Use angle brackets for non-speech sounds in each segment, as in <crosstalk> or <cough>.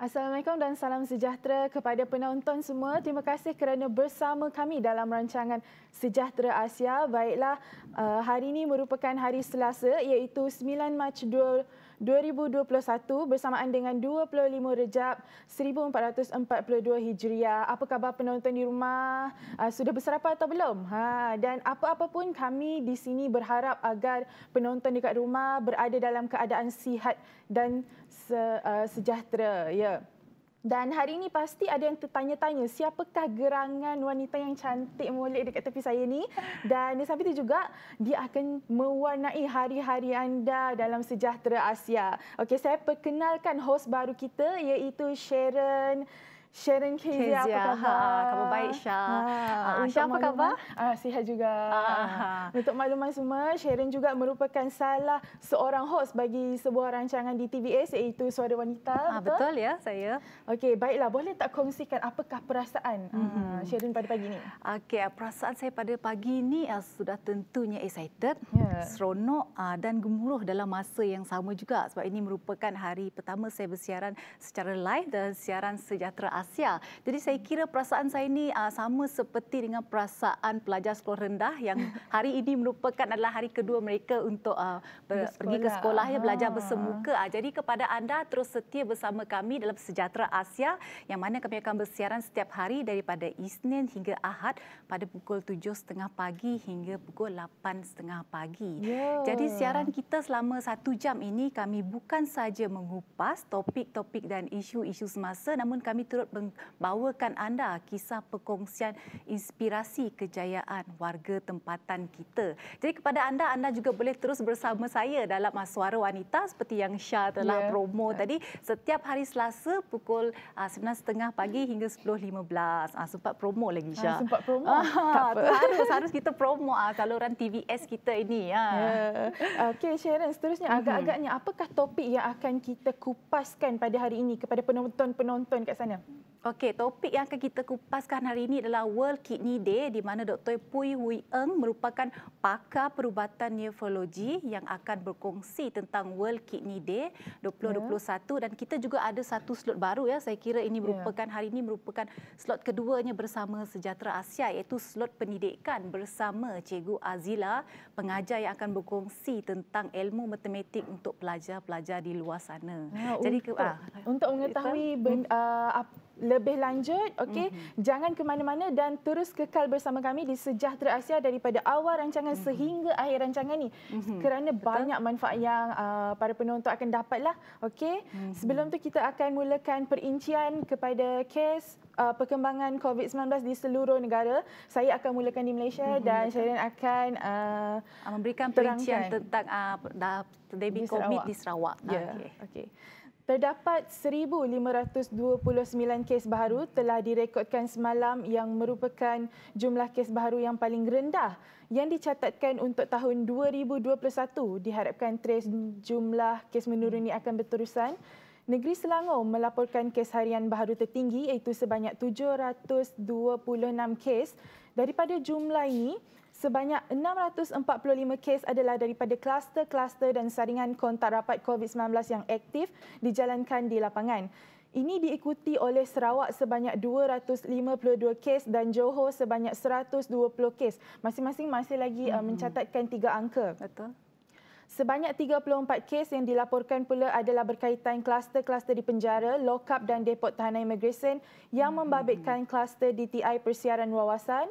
Assalamualaikum dan salam sejahtera kepada penonton semua. Terima kasih kerana bersama kami dalam rancangan Sejahtera Asia. Baiklah, uh, hari ini merupakan hari Selasa iaitu 9 Mac 2 2021 bersamaan dengan 25 Rejab 1442 Hijriah. Apa khabar penonton di rumah? Ah, sudah bersarapa atau belum? Ha, dan apa-apa pun kami di sini berharap agar penonton dekat rumah berada dalam keadaan sihat dan se- uh, sejahtera. Ya. Yeah. Dan hari ini pasti ada yang tertanya-tanya siapakah gerangan wanita yang cantik molek dekat tepi saya ni. Dan di samping itu juga dia akan mewarnai hari-hari anda dalam sejahtera Asia. Okey, saya perkenalkan host baru kita iaitu Sharon Sharon Kezia, apa khabar? Ha, khabar baik, Syah. Ha. Uh, ha, Syah, apa khabar? Uh, ah, sihat juga. Uh-huh. Untuk makluman semua, Sharon juga merupakan salah seorang host bagi sebuah rancangan di TVS iaitu Suara Wanita. Uh, betul? betul ya, saya. Okey, baiklah. Boleh tak kongsikan apakah perasaan mm-hmm. uh, Sharon pada pagi ini? Okey, perasaan saya pada pagi ini uh, eh, sudah tentunya excited, yeah. seronok uh, dan gemuruh dalam masa yang sama juga sebab ini merupakan hari pertama saya bersiaran secara live dan siaran sejahtera Asia. Jadi saya hmm. kira perasaan saya ini uh, ah, sama seperti dengan perasaan pelajar sekolah rendah yang <laughs> hari ini merupakan adalah hari kedua mereka untuk uh, ber- pergi ke sekolah ya belajar ah. bersemuka. Uh, jadi kepada anda terus setia bersama kami dalam Sejahtera Asia yang mana kami akan bersiaran setiap hari daripada Isnin hingga Ahad pada pukul 7.30 pagi hingga pukul 8.30 pagi. Yeah. Jadi siaran kita selama satu jam ini kami bukan saja mengupas topik-topik dan isu-isu semasa namun kami turut membawakan anda kisah perkongsian inspirasi kejayaan warga tempatan kita. Jadi kepada anda, anda juga boleh terus bersama saya dalam Suara Wanita seperti yang Syah telah yeah. promo tadi. Setiap hari Selasa pukul 9.30 ah, pagi hingga 10.15. Ah, sempat promo lagi Syah. Sempat promo? Ah, tak <laughs> apa. Harus, harus kita promo saluran ah, TVS kita ini. Yeah. Ya. Okey Sharon, seterusnya mhm. agak-agaknya apakah topik yang akan kita kupaskan pada hari ini kepada penonton-penonton kat sana? Okey, topik yang akan kita kupaskan hari ini adalah World Kidney Day di mana Dr. Pui Hui Eng merupakan pakar perubatan nefrologi yang akan berkongsi tentang World Kidney Day 2021 yeah. dan kita juga ada satu slot baru ya. Saya kira ini ya. merupakan yeah. hari ini merupakan slot keduanya bersama Sejahtera Asia iaitu slot pendidikan bersama Cikgu Azila, pengajar yang akan berkongsi tentang ilmu matematik untuk pelajar-pelajar di luar sana. Nah, Jadi untuk, ah, untuk mengetahui ben, uh, ah, apa lebih lanjut. Okey, mm-hmm. jangan ke mana-mana dan terus kekal bersama kami di Sejahtera Asia daripada awal rancangan mm-hmm. sehingga akhir rancangan ini Mm-hmm. Kerana Betul. banyak manfaat yang uh, para penonton akan dapatlah. Okey. Mm-hmm. Sebelum tu kita akan mulakan perincian kepada kes Uh, perkembangan COVID-19 di seluruh negara. Saya akan mulakan di Malaysia mm-hmm. dan saya akan uh, memberikan perincian tentang uh, debit COVID di Sarawak. Yeah. Okay. Okay. Terdapat 1,529 kes baru telah direkodkan semalam yang merupakan jumlah kes baru yang paling rendah yang dicatatkan untuk tahun 2021. Diharapkan trace jumlah kes menurun ini akan berterusan. Negeri Selangor melaporkan kes harian baru tertinggi iaitu sebanyak 726 kes Daripada jumlah ini, sebanyak 645 kes adalah daripada kluster-kluster dan saringan kontak rapat COVID-19 yang aktif dijalankan di lapangan. Ini diikuti oleh Sarawak sebanyak 252 kes dan Johor sebanyak 120 kes. Masing-masing masih lagi uh, hmm. mencatatkan tiga angka. Betul. Sebanyak 34 kes yang dilaporkan pula adalah berkaitan kluster-kluster di penjara, lokap dan depot tahanan imigresen yang hmm. membabitkan kluster DTI persiaran wawasan,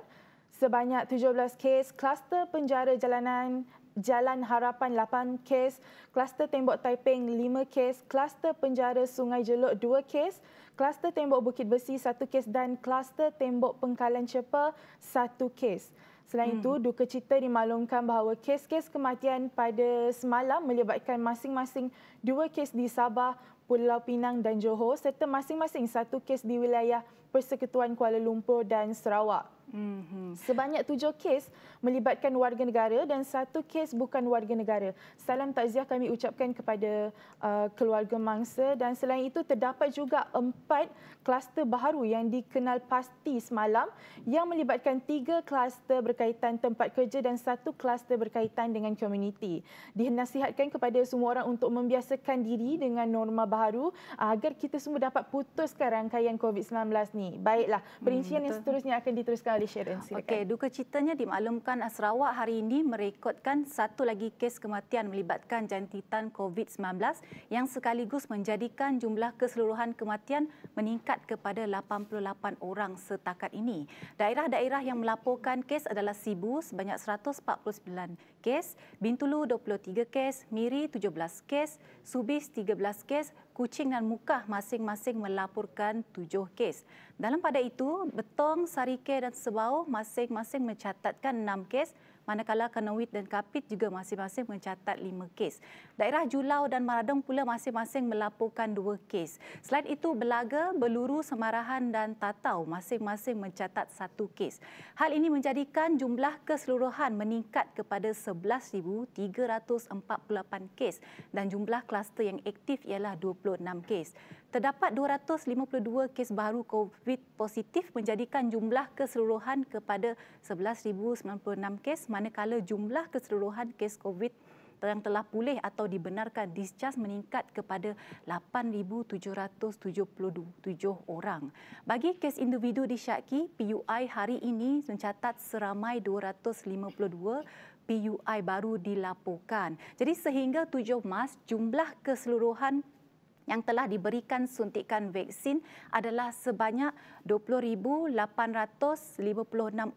sebanyak 17 kes, kluster penjara jalanan Jalan Harapan 8 kes, kluster tembok Taiping 5 kes, kluster penjara Sungai Jelok 2 kes, kluster tembok Bukit Besi 1 kes dan kluster tembok Pengkalan Cepa 1 kes. Selain hmm. itu, duka cita dimaklumkan bahawa kes-kes kematian pada semalam melibatkan masing-masing dua kes di Sabah, Pulau Pinang dan Johor serta masing-masing satu kes di wilayah Persekutuan Kuala Lumpur dan Sarawak. Mhm. Sebanyak tujuh kes melibatkan warga negara dan satu kes bukan warga negara. Salam takziah kami ucapkan kepada uh, keluarga mangsa dan selain itu terdapat juga empat kluster baru yang dikenal pasti semalam yang melibatkan tiga kluster berkaitan tempat kerja dan satu kluster berkaitan dengan komuniti. Dinasihatkan kepada semua orang untuk membiasakan diri dengan norma baru agar kita semua dapat putuskan rangkaian COVID-19 ni. Baiklah, hmm, perincian hmm, yang seterusnya akan diteruskan oleh Sharon. Okey, duka citanya dimaklumkan Sarawak hari ini merekodkan satu lagi kes kematian melibatkan jantitan COVID-19 yang sekaligus menjadikan jumlah keseluruhan kematian meningkat kepada 88 orang setakat ini. Daerah-daerah yang melaporkan kes adalah Sibu sebanyak 149, 3 kes, Bintulu 23 kes, Miri 17 kes, Subis 13 kes, Kucing dan Mukah masing-masing melaporkan 7 kes. Dalam pada itu, Betong, Sarike dan Sebau masing-masing mencatatkan 6 kes, manakala Kenawit dan Kapit juga masing-masing mencatat 5 kes. Daerah Julau dan Maradong pula masing-masing melaporkan 2 kes. Selain itu, Belaga, Beluru, Semarahan dan Tatau masing-masing mencatat 1 kes. Hal ini menjadikan jumlah keseluruhan meningkat kepada 11,348 kes dan jumlah kluster yang aktif ialah 26 kes terdapat 252 kes baru COVID positif menjadikan jumlah keseluruhan kepada 11,096 kes manakala jumlah keseluruhan kes COVID yang telah pulih atau dibenarkan discharge meningkat kepada 8,777 orang. Bagi kes individu di disyaki, PUI hari ini mencatat seramai 252 PUI baru dilaporkan. Jadi sehingga 7 mas jumlah keseluruhan yang telah diberikan suntikan vaksin adalah sebanyak 20,856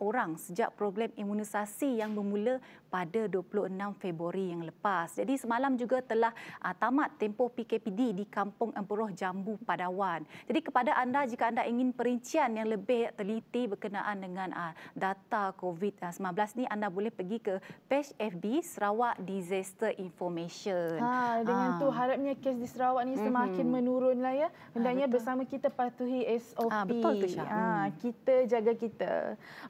orang sejak program imunisasi yang bermula pada 26 Februari yang lepas. Jadi semalam juga telah ah, tamat tempoh PKPD di Kampung Empuruh Jambu Padawan. Jadi kepada anda jika anda ingin perincian yang lebih teliti berkenaan dengan ah, data COVID-19 ah, ni anda boleh pergi ke page FB Sarawak Disaster Information. Ha, dengan ha. tu harapnya kes di Sarawak ni mhm. semalam mm-hmm makin hmm. menurun lah ya. Hendaknya ha, bersama kita patuhi SOP. Ha, ah, betul tu Syah. Ha, kita jaga kita.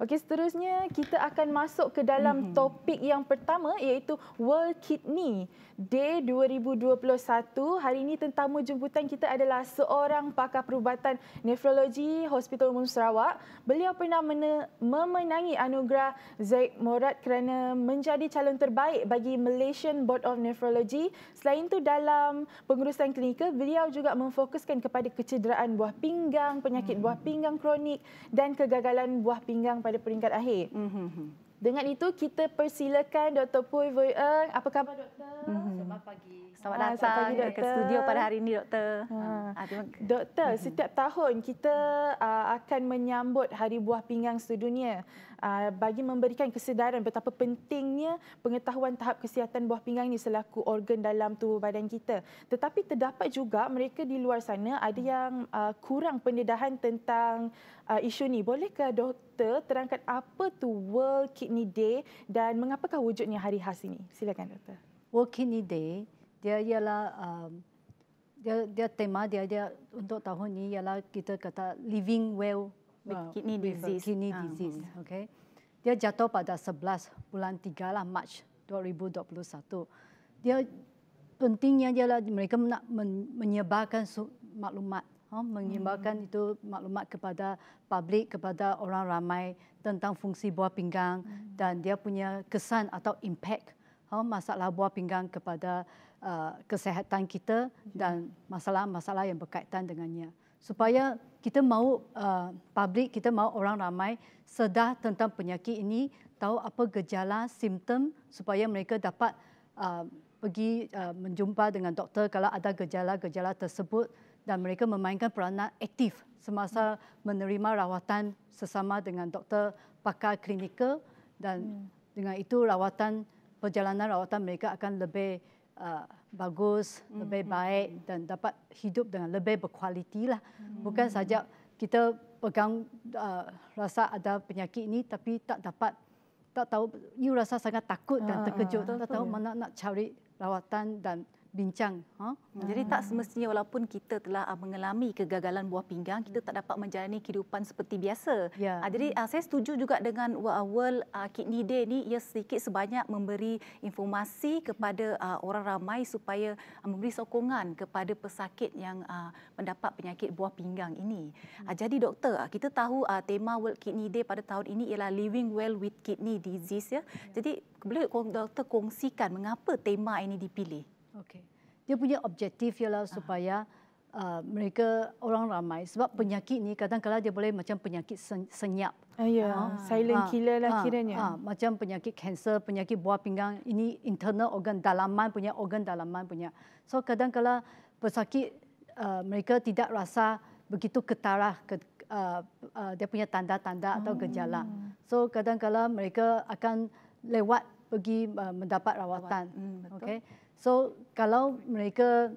Okey seterusnya kita akan masuk ke dalam hmm. topik yang pertama iaitu World Kidney Day 2021. Hari ini tentamu jemputan kita adalah seorang pakar perubatan nefrologi Hospital Umum Sarawak. Beliau pernah memenangi anugerah Zaid Morat kerana menjadi calon terbaik bagi Malaysian Board of Nephrology. Selain itu dalam pengurusan klinikal beliau juga memfokuskan kepada kecederaan buah pinggang, penyakit hmm buah pinggang kronik dan kegagalan buah pinggang pada peringkat akhir. hmm, hmm, hmm. Dengan itu kita persilakan Dr. Pui Voi Eng. Apa khabar Dr? Hmm, selamat pagi. Selamat ah, datang Selamat pagi, ke studio pada hari ini Doktor. Ah. Ah, Dr, setiap tahun kita akan menyambut Hari Buah Pinggang Sedunia. Ah, bagi memberikan kesedaran betapa pentingnya pengetahuan tahap kesihatan buah pinggang ini selaku organ dalam tubuh badan kita. Tetapi terdapat juga mereka di luar sana ada yang ah, kurang pendedahan tentang ah, isu ini. Bolehkah doktor terangkan apa tu World Kidney Day dan mengapakah wujudnya hari khas ini? Silakan doktor. World Kidney Day dia ialah um, dia dia tema dia dia untuk tahun ini ialah kita kata living well Ah, kidney disease. Kidney ah, disease, uh, okay. Dia jatuh pada 11 bulan 3 lah, March 2021. Dia pentingnya dia lah mereka nak menyebarkan maklumat, huh? Ha, menyebarkan hmm. itu maklumat kepada publik, kepada orang ramai tentang fungsi buah pinggang hmm. dan dia punya kesan atau impact huh? Ha, masalah buah pinggang kepada uh, kesehatan kita hmm. dan masalah-masalah yang berkaitan dengannya supaya kita mahu uh, publik, kita mahu orang ramai sedar tentang penyakit ini, tahu apa gejala, simptom supaya mereka dapat uh, pergi uh, menjumpa dengan doktor kalau ada gejala-gejala tersebut dan mereka memainkan peranan aktif semasa menerima rawatan sesama dengan doktor pakar klinikal dan hmm. dengan itu rawatan perjalanan rawatan mereka akan lebih uh, bagus, mm-hmm. lebih hmm, baik hmm. dan dapat hidup dengan lebih berkualiti lah. Mm-hmm. Bukan saja kita pegang uh, rasa ada penyakit ini tapi tak dapat tak tahu you rasa sangat takut dan uh, terkejut uh, tak tahu mana nak cari rawatan dan bincang. Ha? Hmm. Jadi tak semestinya walaupun kita telah ah, mengalami kegagalan buah pinggang, kita tak dapat menjalani kehidupan seperti biasa. Yeah. Ya. jadi ah, saya setuju juga dengan ah, World Kidney Day ini, ia sedikit sebanyak memberi informasi kepada orang ramai supaya memberi sokongan kepada pesakit yang mendapat penyakit buah pinggang ini. Hmm. jadi doktor, kita tahu tema World Kidney Day pada tahun ini ialah Living Well with Kidney Disease. Ya? Hmm. Jadi boleh doktor kongsikan mengapa tema ini dipilih? Okey. Dia punya objektif ialah ah. supaya uh, mereka orang ramai sebab penyakit ni kadang-kadang dia boleh macam penyakit senyap. Uh, ya, yeah. uh, silent ah. killer lah uh, kiranya. Uh, uh, macam penyakit kanser, penyakit buah pinggang, ini internal organ dalaman punya organ dalaman punya. So kadang-kadang pesakit uh, mereka tidak rasa begitu ketara, uh, uh, dia punya tanda-tanda atau gejala. So kadang-kadang mereka akan lewat pergi uh, mendapat rawatan. rawatan. Hmm, Okay. So kalau mereka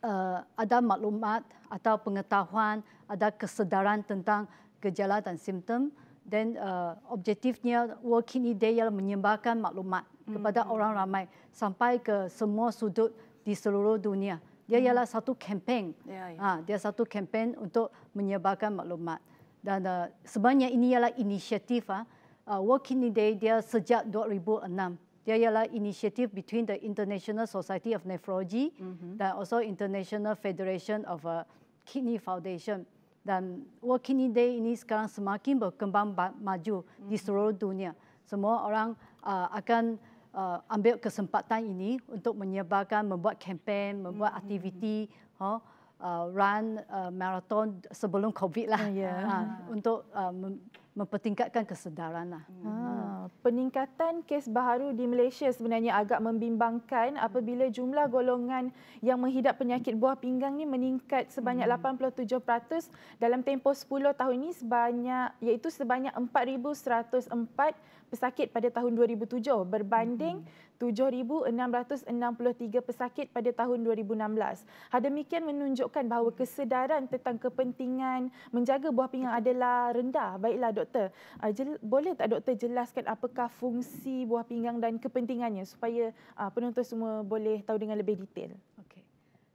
uh, ada maklumat atau pengetahuan, ada kesedaran tentang gejala dan simptom, dan uh, eh, objektifnya World Kidney Day ialah menyebarkan maklumat kepada hmm. orang ramai sampai ke semua sudut di seluruh dunia. Dia hmm ialah satu kempen, yeah, yeah. ha, dia satu kempen untuk menyebarkan maklumat. Dan uh, sebenarnya ini ialah inisiatif uh, ah. ah, World Kidney Day dia sejak 2006. hmm dia ialah inisiatif between the International Society of Nephrology mm -hmm. dan also International Federation of a uh, Kidney Foundation dan World Kidney Day ini sekarang semakin berkembang maju mm -hmm. di mm-hmm. seluruh dunia. Semua orang uh, akan uh, ambil kesempatan ini untuk menyebarkan, membuat kampen, membuat mm -hmm. aktiviti, huh, uh, run uh, marathon sebelum COVID lah oh, yeah. <laughs> uh, untuk uh, mempertingkatkan kesedaran lah. Mm -hmm peningkatan kes baharu di Malaysia sebenarnya agak membimbangkan apabila jumlah golongan yang menghidap penyakit buah pinggang ini meningkat sebanyak 87% hmm. dalam tempoh 10 tahun ini sebanyak iaitu sebanyak 4104 pesakit pada tahun 2007 berbanding hmm. 7,663 pesakit pada tahun 2016. Hal demikian menunjukkan bahawa kesedaran tentang kepentingan menjaga buah pinggang adalah rendah. Baiklah doktor, ah, boleh tak doktor jelaskan apakah fungsi buah pinggang dan kepentingannya supaya ah, penonton semua boleh tahu dengan lebih detail?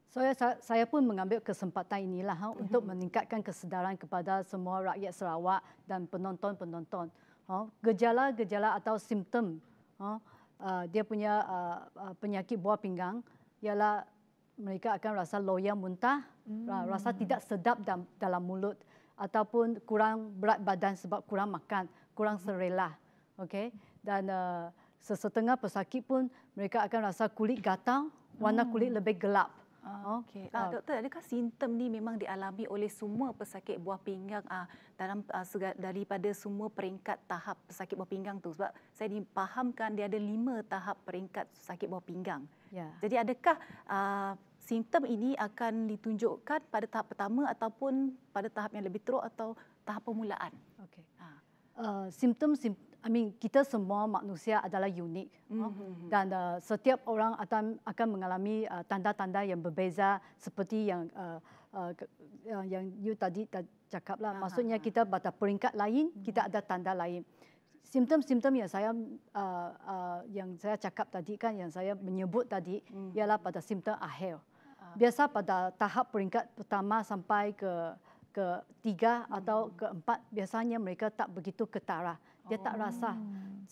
So, saya pun mengambil kesempatan inilah ha, untuk mhm. meningkatkan kesedaran kepada semua rakyat Sarawak dan penonton-penonton. Ha, gejala-gejala atau simptom ha, Uh, dia punya uh, uh, penyakit buah pinggang ialah mereka akan rasa loya muntah, hmm. rasa tidak sedap dalam, dalam mulut ataupun kurang berat badan sebab kurang makan, kurang hmm. serela. okay Dan uh, sesetengah pesakit pun mereka akan rasa kulit gatal, warna kulit hmm. lebih gelap. Hmm. Ah. Okey. Uh, doktor, adakah simptom ni memang dialami oleh semua pesakit buah pinggang uh, dalam uh, segar daripada semua peringkat tahap pesakit buah pinggang tu? Sebab saya dipahamkan dia ada lima tahap peringkat sakit buah pinggang. Yeah. Jadi adakah uh, simptom ini akan ditunjukkan pada tahap pertama ataupun pada tahap yang lebih teruk atau tahap permulaan? Okey. Uh. Uh, simptom simptom I mean kita semua manusia adalah unik mm-hmm, mm-hmm. dan uh, setiap orang akan akan mengalami uh, tanda-tanda yang berbeza seperti yang uh, uh, uh yang you tadi cakap lah. Maksudnya kita pada peringkat lain mm-hmm. kita ada tanda lain. Simptom-simptom yang saya uh, uh, yang saya cakap tadi kan yang saya menyebut tadi mm-hmm. ialah pada simptom akhir. Ah. Biasa pada tahap peringkat pertama sampai ke ke tiga mm-hmm. atau keempat biasanya mereka tak begitu ketara. Mm-hmm dia tak oh. rasa.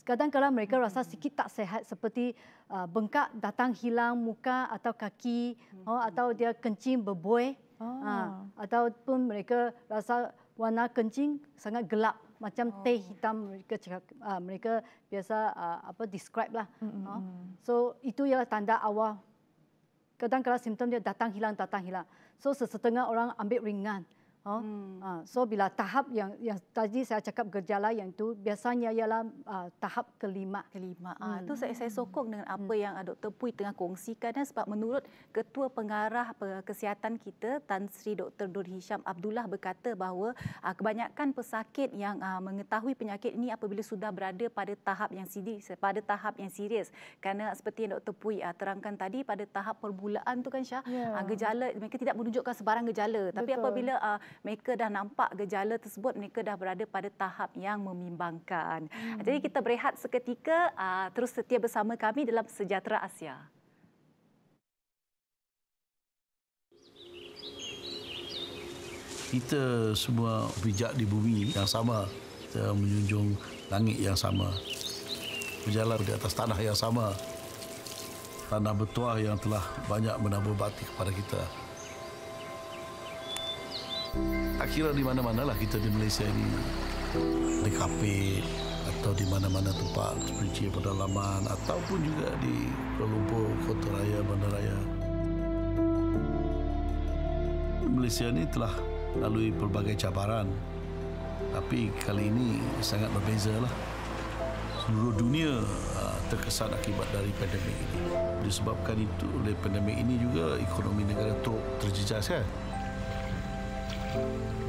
Kadang-kadang kalau mereka rasa sikit tak sehat seperti uh, bengkak datang hilang muka atau kaki hmm. Oh, atau dia kencing berboi oh. uh, ataupun mereka rasa warna kencing sangat gelap macam oh. teh hitam mereka cakap, uh, mereka biasa uh, apa describe lah. Hmm. Uh. So itu ialah tanda awal. Kadang-kadang simptom dia datang hilang datang hilang. So sesetengah orang ambil ringan. Oh, hmm. uh, so bila tahap yang yang tadi saya cakap gejala yang itu biasanya ialah uh, tahap kelima. Kelima. Ah, hmm. Uh, itu saya saya sokong dengan apa hmm. yang uh, Dr. Pui tengah kongsikan dan sebab menurut Ketua Pengarah Kesihatan kita Tan Sri Dr. Dur Hisham Abdullah berkata bahawa uh, kebanyakan pesakit yang uh, mengetahui penyakit ini apabila sudah berada pada tahap yang sini, pada tahap yang serius. Karena seperti yang Dr. Pui uh, terangkan tadi pada tahap permulaan tu kan Syah, yeah. Ya. uh, gejala mereka tidak menunjukkan sebarang gejala Betul. tapi apabila uh, mereka dah nampak gejala tersebut mereka dah berada pada tahap yang membimbangkan. Hmm. Jadi kita berehat seketika uh, terus setia bersama kami dalam Sejahtera Asia. Kita semua pijak di bumi yang sama. Kita menjunjung langit yang sama. Berjalan di atas tanah yang sama. Tanah bertuah yang telah banyak menambah bakti kepada kita. Akhirnya di mana-mana lah kita di Malaysia ini. Di kafe atau di mana-mana tempat seperti pedalaman ataupun juga di Kuala Lumpur, Kota Raya, Bandar Raya. Malaysia ini telah melalui pelbagai cabaran. Tapi kali ini sangat berbeza lah. Seluruh dunia ah, terkesan akibat dari pandemik ini. Disebabkan itu oleh pandemik ini juga ekonomi negara teruk terjejas kan. Ya?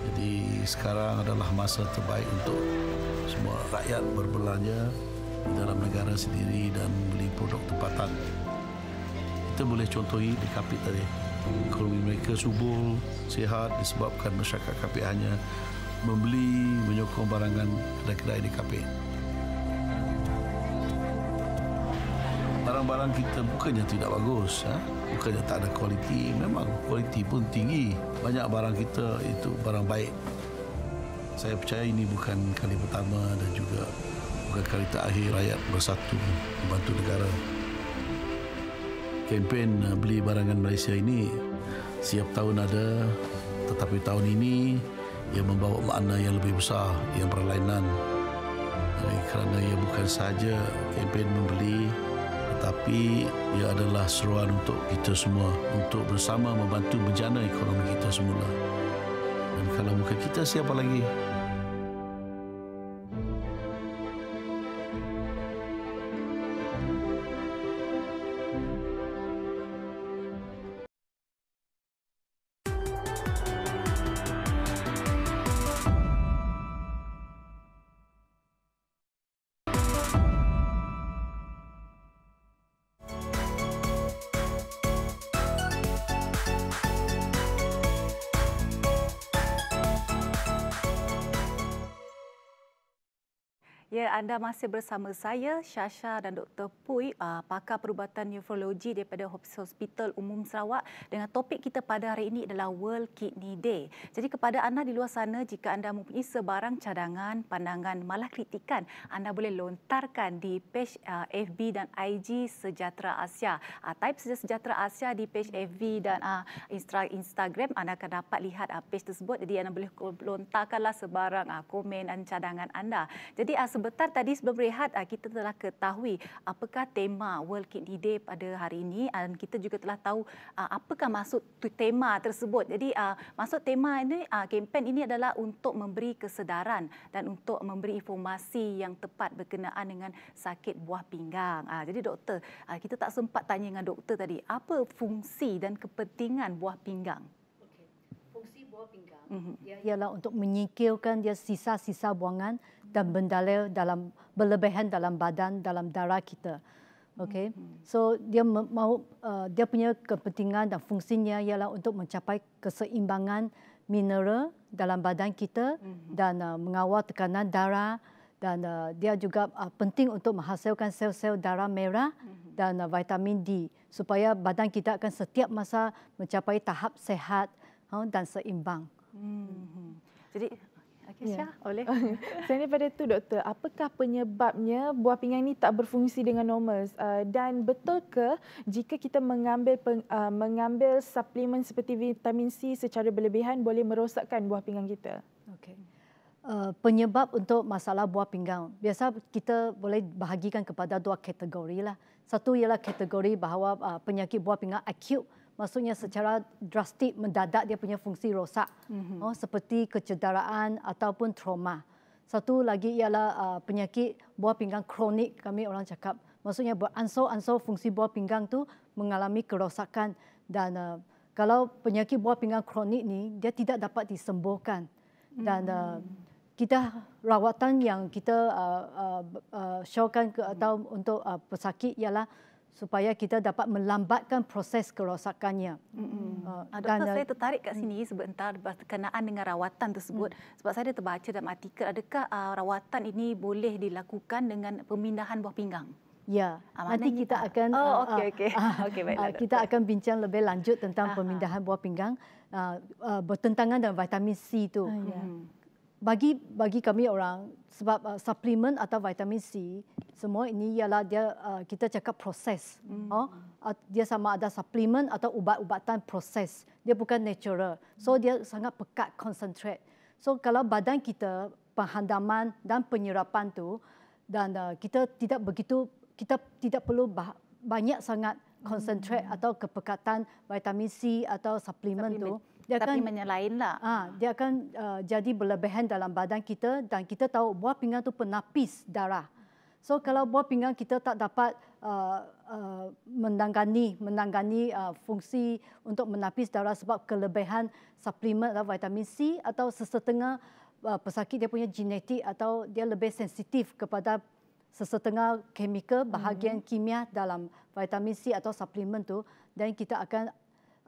Jadi sekarang adalah masa terbaik untuk semua rakyat berbelanja di dalam negara sendiri dan beli produk tempatan. Kita boleh contohi di Kapit tadi. Ekonomi mereka subur, sihat disebabkan masyarakat Kapit hanya membeli, menyokong barangan kedai-kedai di Kapit. barang-barang kita bukannya tidak bagus. Ha? Bukannya tak ada kualiti. Memang kualiti pun tinggi. Banyak barang kita itu barang baik. Saya percaya ini bukan kali pertama dan juga bukan kali terakhir rakyat bersatu membantu negara. Kempen eh, beli barangan Malaysia ini siap tahun ada tetapi tahun ini ia membawa makna yang lebih besar, yang berlainan. Eh, kerana ia bukan saja kempen membeli tetapi ia adalah seruan untuk kita semua untuk bersama membantu berjana ekonomi kita semula. Dan kalau muka kita siapa lagi anda masih bersama saya Syasha dan Dr. Pui, uh, pakar perubatan nefrologi daripada Hospital Umum Sarawak dengan topik kita pada hari ini adalah World Kidney Day. Jadi kepada anda di luar sana jika anda mempunyai sebarang cadangan, pandangan, malah kritikan, anda boleh lontarkan di page uh, FB dan IG Sejahtera Asia. Uh, type saja Sejahtera Asia di page FB dan Instagram anda akan dapat lihat page tersebut. Jadi anda boleh lontarkanlah sebarang komen dan cadangan anda. Jadi uh, sebetulnya Azhar tadi sebelum berehat ah, kita telah ketahui apakah tema World Kidney Day pada hari ini ah, dan kita juga telah tahu ah, apakah maksud tema tersebut. Jadi maksud tema ini kempen ini adalah untuk memberi kesedaran dan untuk memberi informasi yang tepat berkenaan dengan sakit buah pinggang. Jadi doktor, kita tak sempat tanya dengan doktor tadi apa fungsi dan kepentingan buah pinggang? Fungsi buah pinggang mhm. ialah untuk menyingkirkan dia sisa-sisa buangan dan mendalil dalam berlebihan dalam badan dalam darah kita. Okay, mm-hmm. so dia mahu uh, dia punya kepentingan dan fungsinya ialah untuk mencapai keseimbangan mineral dalam badan kita mm-hmm. dan uh, mengawal tekanan darah dan uh, dia juga uh, penting untuk menghasilkan sel-sel darah merah mm-hmm. dan uh, vitamin D supaya badan kita akan setiap masa mencapai tahap sehat uh, dan seimbang. Mm-hmm. Jadi Ya, oleh. <laughs> Saya ni pada tu, doktor, apakah penyebabnya buah pinggang ini tak berfungsi dengan normal? Uh, dan betul ke jika kita mengambil peng, uh, mengambil suplemen seperti vitamin C secara berlebihan boleh merosakkan buah pinggang kita? Okay. Uh, eh, penyebab untuk masalah buah pinggang biasa kita boleh bahagikan kepada dua kategori lah. Satu ialah kategori bahawa uh, penyakit buah pinggang akut maksudnya secara drastik mendadak dia punya fungsi rosak mm-hmm. seperti kecederaan ataupun trauma. Satu lagi ialah uh, penyakit buah pinggang kronik kami orang cakap. Maksudnya ansur-ansur fungsi buah pinggang tu mengalami kerosakan dan uh, kalau penyakit buah pinggang kronik ni dia tidak dapat disembuhkan dan mm-hmm. kita rawatan yang kita showkan atau untuk uh, pesakit ialah supaya kita dapat melambatkan proses kerosakannya. Mm-hmm. Uh, ah, Doktor, dan, saya tertarik kat mm. sini sebentar berkenaan dengan rawatan tersebut. Mm. Sebab saya ada terbaca dalam artikel, adakah uh, rawatan ini boleh dilakukan dengan pemindahan buah pinggang? Ya, Amanan ah, nanti kita tak? akan oh, okay, okay. Uh, okay, baiklah, uh, kita akan bincang lebih lanjut tentang pemindahan buah pinggang uh, uh, bertentangan dengan vitamin C itu. Uh, yeah. Hmm bagi bagi kami orang sebab uh, suplemen atau vitamin C semua ini ialah dia uh, kita cakap proses. Mm. Oh, uh, dia sama ada suplemen atau ubat-ubatan proses. Dia bukan natural. So dia sangat pekat concentrate. So kalau badan kita penghandaman dan penyerapan tu dan uh, kita tidak begitu kita tidak perlu bah- banyak sangat concentrate mm. atau kepekatan vitamin C atau suplemen tu. Ah, dia akan tapi menyelain lah. Ha, dia akan uh, jadi berlebihan dalam badan kita dan kita tahu buah pinggang tu penapis darah. So kalau buah pinggang kita tak dapat uh, uh, menangani menangani uh, fungsi untuk menapis darah sebab kelebihan suplemen atau vitamin C atau sesetengah uh, pesakit dia punya genetik atau dia lebih sensitif kepada sesetengah kimia bahagian mm-hmm. kimia dalam vitamin C atau suplemen tu dan kita akan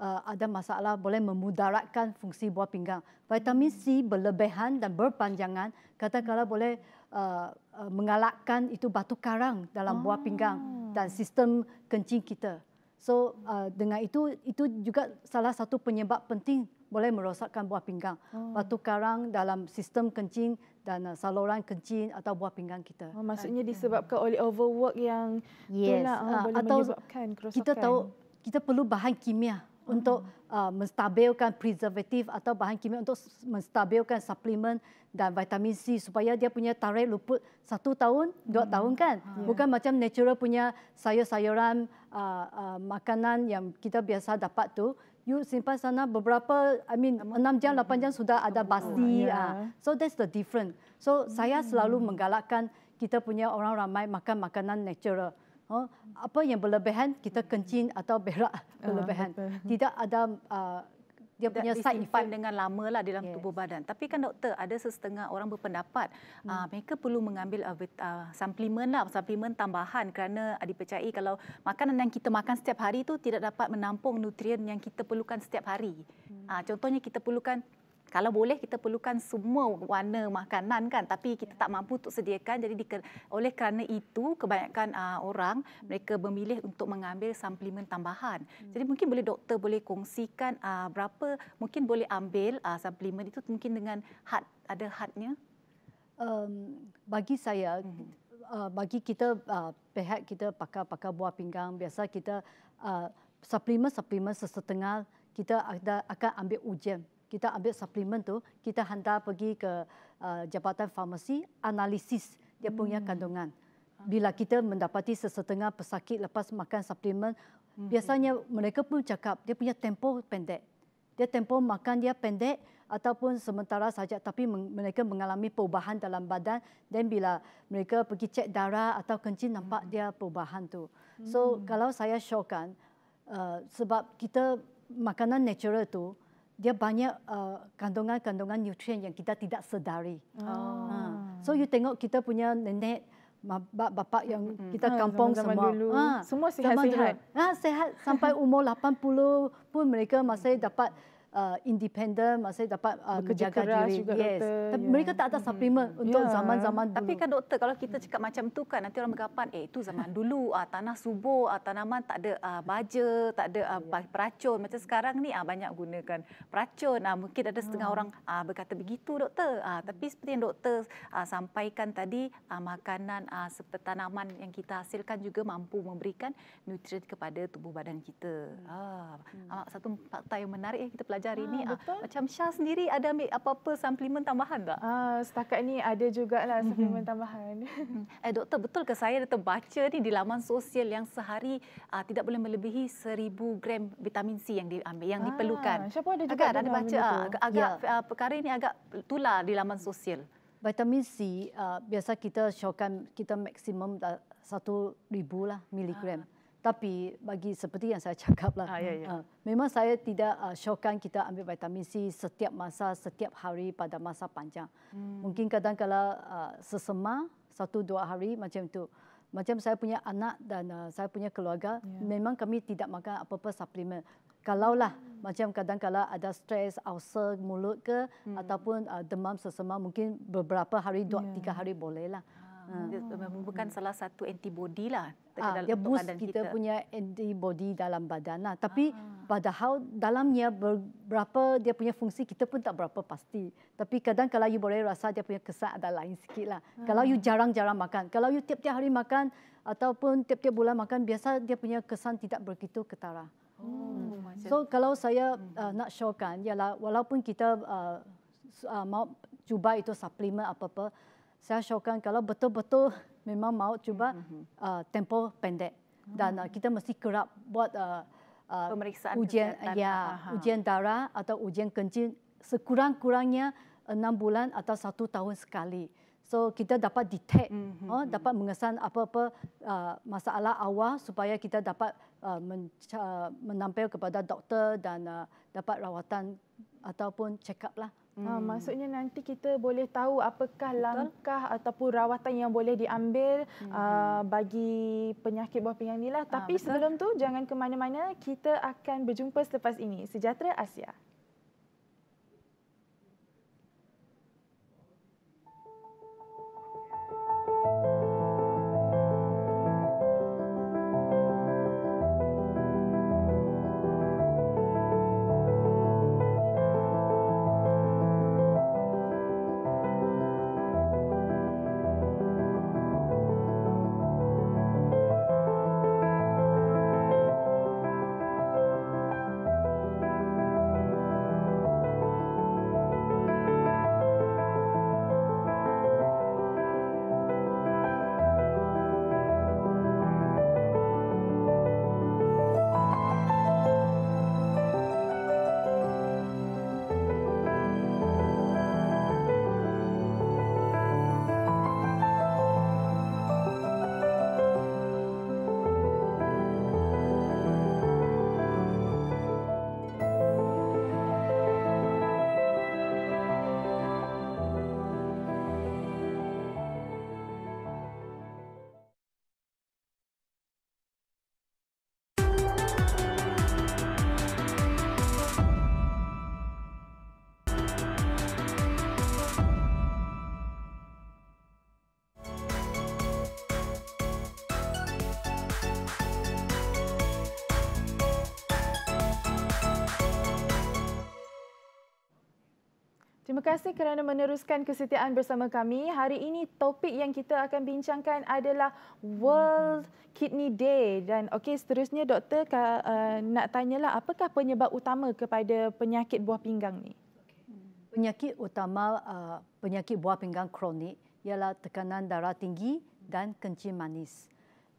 Uh, ada masalah boleh memudaratkan fungsi buah pinggang. Vitamin C berlebihan dan berpanjangan katakanlah boleh uh, uh, mengalakkan itu batu karang dalam buah ah. pinggang dan sistem kencing kita. So dengan itu itu juga salah satu penyebab penting boleh merosakkan buah pinggang. Oh. Batu karang dalam sistem kencing dan saluran kencing atau buah pinggang kita. Oh, maksudnya disebabkan oleh overwork yang yes. itulah uh, ah, boleh atau menyebabkan kerosakan. Kita tahu kita perlu bahan kimia. Uh, untuk uh, menstabilkan preservatif atau bahan kimia untuk menstabilkan suplemen dan vitamin C supaya dia punya tarikh luput satu tahun, dua hmm. tahun kan? Ha. Bukan yeah. macam natural punya sayur-sayuran, uh, uh, makanan yang kita biasa dapat tu. You simpan sana beberapa, I mean enam jam, lapan jam sudah ada basti. Oh, yeah. uh. So that's the difference. So hmm. saya selalu menggalakkan kita punya orang ramai makan makanan natural. Oh, apa yang berlebihan kita kencing atau berak <laughs> ah, berlebihan. Uh, <laughs> Tidak ada uh, dia Tidak punya side effect dengan lama lah dalam yes. tubuh badan. Tapi kan doktor, ada setengah orang berpendapat hmm. uh, mereka perlu mengambil uh, uh, suplemen lah, suplemen tambahan kerana uh, dipercayai kalau makanan yang kita makan setiap hari itu tidak dapat menampung nutrien yang kita perlukan setiap hari. Hmm. Uh, contohnya kita perlukan kalau boleh kita perlukan semua warna makanan kan tapi kita tak mampu untuk sediakan jadi diker- oleh kerana itu kebanyakan uh, orang mereka memilih untuk mengambil suplemen tambahan hmm. jadi mungkin boleh doktor boleh kongsikan uh, berapa mungkin boleh ambil uh, suplemen itu mungkin dengan had ada hadnya um, bagi saya uh, bagi kita uh, pihak kita pakar-pakar buah pinggang biasa kita uh, eh, suplemen suplemen sesetengah kita ada akan ambil ujian kita ambil suplemen tu, kita hantar pergi ke uh, jabatan farmasi analisis dia punya hmm. kandungan. Bila kita mendapati sesetengah pesakit lepas makan suplemen, hmm. biasanya mereka pun cakap dia punya tempo pendek. Dia tempo makan dia pendek ataupun sementara saja tapi mereka mengalami perubahan dalam badan dan bila mereka pergi cek darah atau kencing nampak hmm. dia perubahan tu. So hmm. kalau saya syorkan uh, sebab kita makanan natural tu dia banyak uh, kandungan-kandungan uh, nutrien yang kita tidak sedari. Oh. Uh, so you tengok kita punya nenek, bapak, yang kita ah, kampung hmm, semua. Dulu. Ha. semua sihat-sihat. Sihat. Uh, sehat sampai umur 80 pun mereka masih dapat uh, independent masa dapat uh, bekerja keras diri. juga yes. doktor. Tapi ya. mereka tak ada hmm. suplemen mm-hmm. untuk yeah. zaman-zaman dulu. Tapi kan doktor kalau kita cakap macam tu kan nanti orang berkapan eh itu zaman <laughs> dulu uh, tanah subur uh, tanaman tak ada uh, baja tak ada uh, yeah. peracun macam sekarang ni uh, banyak gunakan peracun uh, mungkin ada setengah hmm. orang uh, berkata begitu doktor uh, tapi seperti yang doktor uh, sampaikan tadi uh, makanan uh, serta tanaman yang kita hasilkan juga mampu memberikan nutrien kepada tubuh badan kita. Hmm. Uh, satu fakta yang menarik yang kita pelajari belajar ini. Ha, betul. Ha, macam Syah sendiri ada ambil apa-apa suplemen tambahan tak? Ha, setakat ni ada juga jugalah mhm. suplemen tambahan. Mhm. eh doktor betul ke saya ada terbaca ni di laman sosial yang sehari uh, tidak boleh melebihi seribu gram vitamin C yang diambil yang ha, diperlukan. Siapa ada juga agak, ada baca agak, agak ya. perkara ini agak tular di laman sosial. Vitamin C uh, biasa kita syorkan kita maksimum 1000 lah miligram. Ha tapi bagi seperti yang saya <laughs> cakaplah ah, ya, ya. Ah, memang saya tidak ah, syorkan kita ambil vitamin C setiap masa setiap hari pada masa panjang hmm. mungkin kadang kala ah, sesema satu dua hari macam tu. macam saya punya anak dan saya punya keluarga ya. memang kami tidak makan apa-apa suplemen kalau lah hmm. macam kadang kala ada stres ulcer mulut ke hmm. ataupun demam sesema mungkin beberapa hari dua ya. tiga hari bolehlah. lah Hmm. Dia ah. merupakan hmm. salah satu antibody lah. Ah, dia boost kita, kita punya antibody dalam badan lah. Tapi ah. padahal dalamnya berapa dia punya fungsi kita pun tak berapa pasti. Tapi kadang kalau you boleh rasa dia punya kesan ada lain sikit lah. Ah. Kalau you jarang-jarang makan. Kalau you tiap-tiap hari makan ataupun tiap-tiap bulan makan biasa dia punya kesan tidak begitu ketara. Hmm. So kalau saya hmm. uh, nak showkan ialah walaupun kita uh, uh, mau cuba itu suplemen apa-apa saya syorkan kalau betul-betul memang mau cuba mm-hmm. uh, tempo pendek dan uh, kita mesti kerap buat uh, uh, pemeriksaan ujian kesihatan. ya Aha. ujian darah atau ujian kencing sekurang-kurangnya enam bulan atau satu tahun sekali so kita dapat detect mm-hmm. uh, dapat mhm. mengesan apa-apa uh, masalah awal supaya kita dapat uh, uh, menampil kepada doktor dan uh, dapat rawatan ataupun check up lah Ha, maksudnya nanti kita boleh tahu apakah Betul. langkah ataupun rawatan yang boleh diambil hmm. uh, bagi penyakit buah pinggang ni lah. Ah, Tapi ha, sebelum tu jangan ke mana-mana. Kita akan berjumpa selepas ini. Sejahtera Asia. Terima kasih kerana meneruskan kesetiaan bersama kami. Hari ini topik yang kita akan bincangkan adalah World Kidney Day dan okey seterusnya doktor uh, nak tanyalah apakah penyebab utama kepada penyakit buah pinggang ni? Penyakit utama uh, penyakit buah pinggang kronik ialah tekanan darah tinggi dan kencing manis.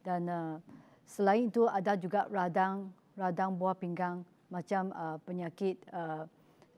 Dan uh, selain itu ada juga radang radang buah pinggang macam uh, penyakit uh,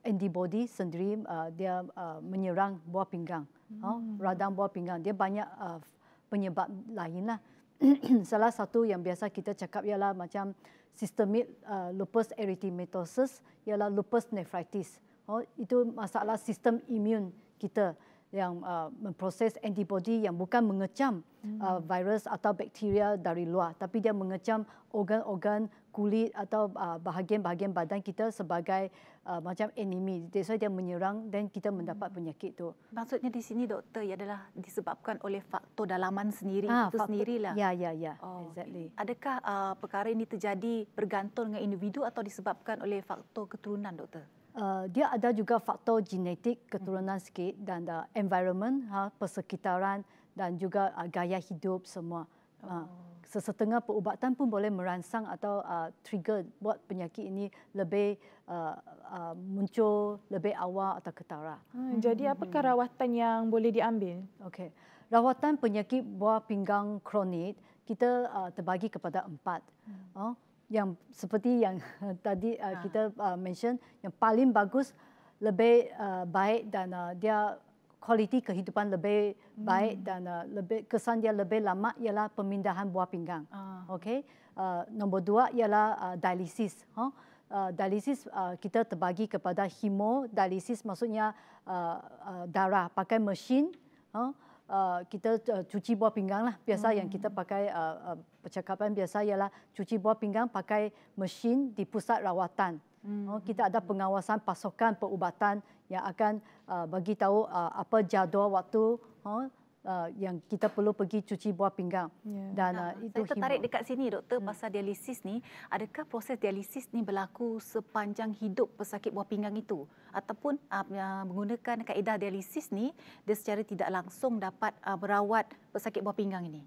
antibody sendiri uh, dia uh, menyerang buah pinggang, oh, hmm. uh, radang buah pinggang. Dia banyak uh, penyebab lain lah. <clears throat> Salah satu yang biasa kita cakap ialah macam systemic uh, lupus erythematosus ialah lupus nephritis. Oh, itu masalah sistem imun kita yang uh, memproses antibody yang bukan mengecam hmm. uh, virus atau bakteria dari luar tapi dia mengecam organ-organ kulit atau uh, bahagian-bahagian uh, badan kita sebagai uh, macam enemy Jadi why dia menyerang dan kita hmm. mendapat penyakit tu maksudnya di sini doktor ia adalah disebabkan oleh faktor dalaman sendiri ha, itu sendiri lah. ya ya ya oh, exactly adakah uh, perkara ini terjadi bergantung dengan individu atau disebabkan oleh faktor keturunan doktor Uh, dia ada juga faktor genetik keturunan sikit dan uh, environment, ha, persekitaran dan juga uh, gaya hidup semua. Uh, oh. sesetengah perubatan pun boleh merangsang atau uh, trigger buat penyakit ini lebih uh, uh, muncul lebih awal atau ketara. Ha, hmm, jadi apakah rawatan yang boleh diambil? Okay, rawatan penyakit buah pinggang kronik kita uh, terbagi kepada empat. Uh, yang seperti yang <laughs> tadi uh, ah. kita uh, mention yang paling bagus lebih uh, baik dan uh, dia kualiti kehidupan lebih hmm. baik dan uh, lebih kesan dia lebih lama ialah pemindahan buah pinggang. Uh. Ah. Okey. Uh, nombor dua ialah uh, dialisis. Huh? Uh, dialisis uh, kita terbagi kepada hemodialisis maksudnya uh, uh, darah pakai mesin. Huh? uh, kita uh, cuci buah pinggang lah. Biasa hmm. yang kita hmm. pakai uh, uh, percakapan biasa ialah cuci buah pinggang pakai mesin di pusat rawatan. Hmm. Oh, kita ada pengawasan pasokan perubatan yang akan uh, bagi tahu uh, apa jadual waktu. Oh, Uh, yang kita perlu pergi cuci buah pinggang yeah. dan uh, itu Saya tertarik himbau. dekat sini doktor hmm. pasal dialisis ni adakah proses dialisis ni berlaku sepanjang hidup pesakit buah pinggang itu ataupun uh, uh, menggunakan kaedah dialisis ni dia secara tidak langsung dapat uh, merawat pesakit buah pinggang ini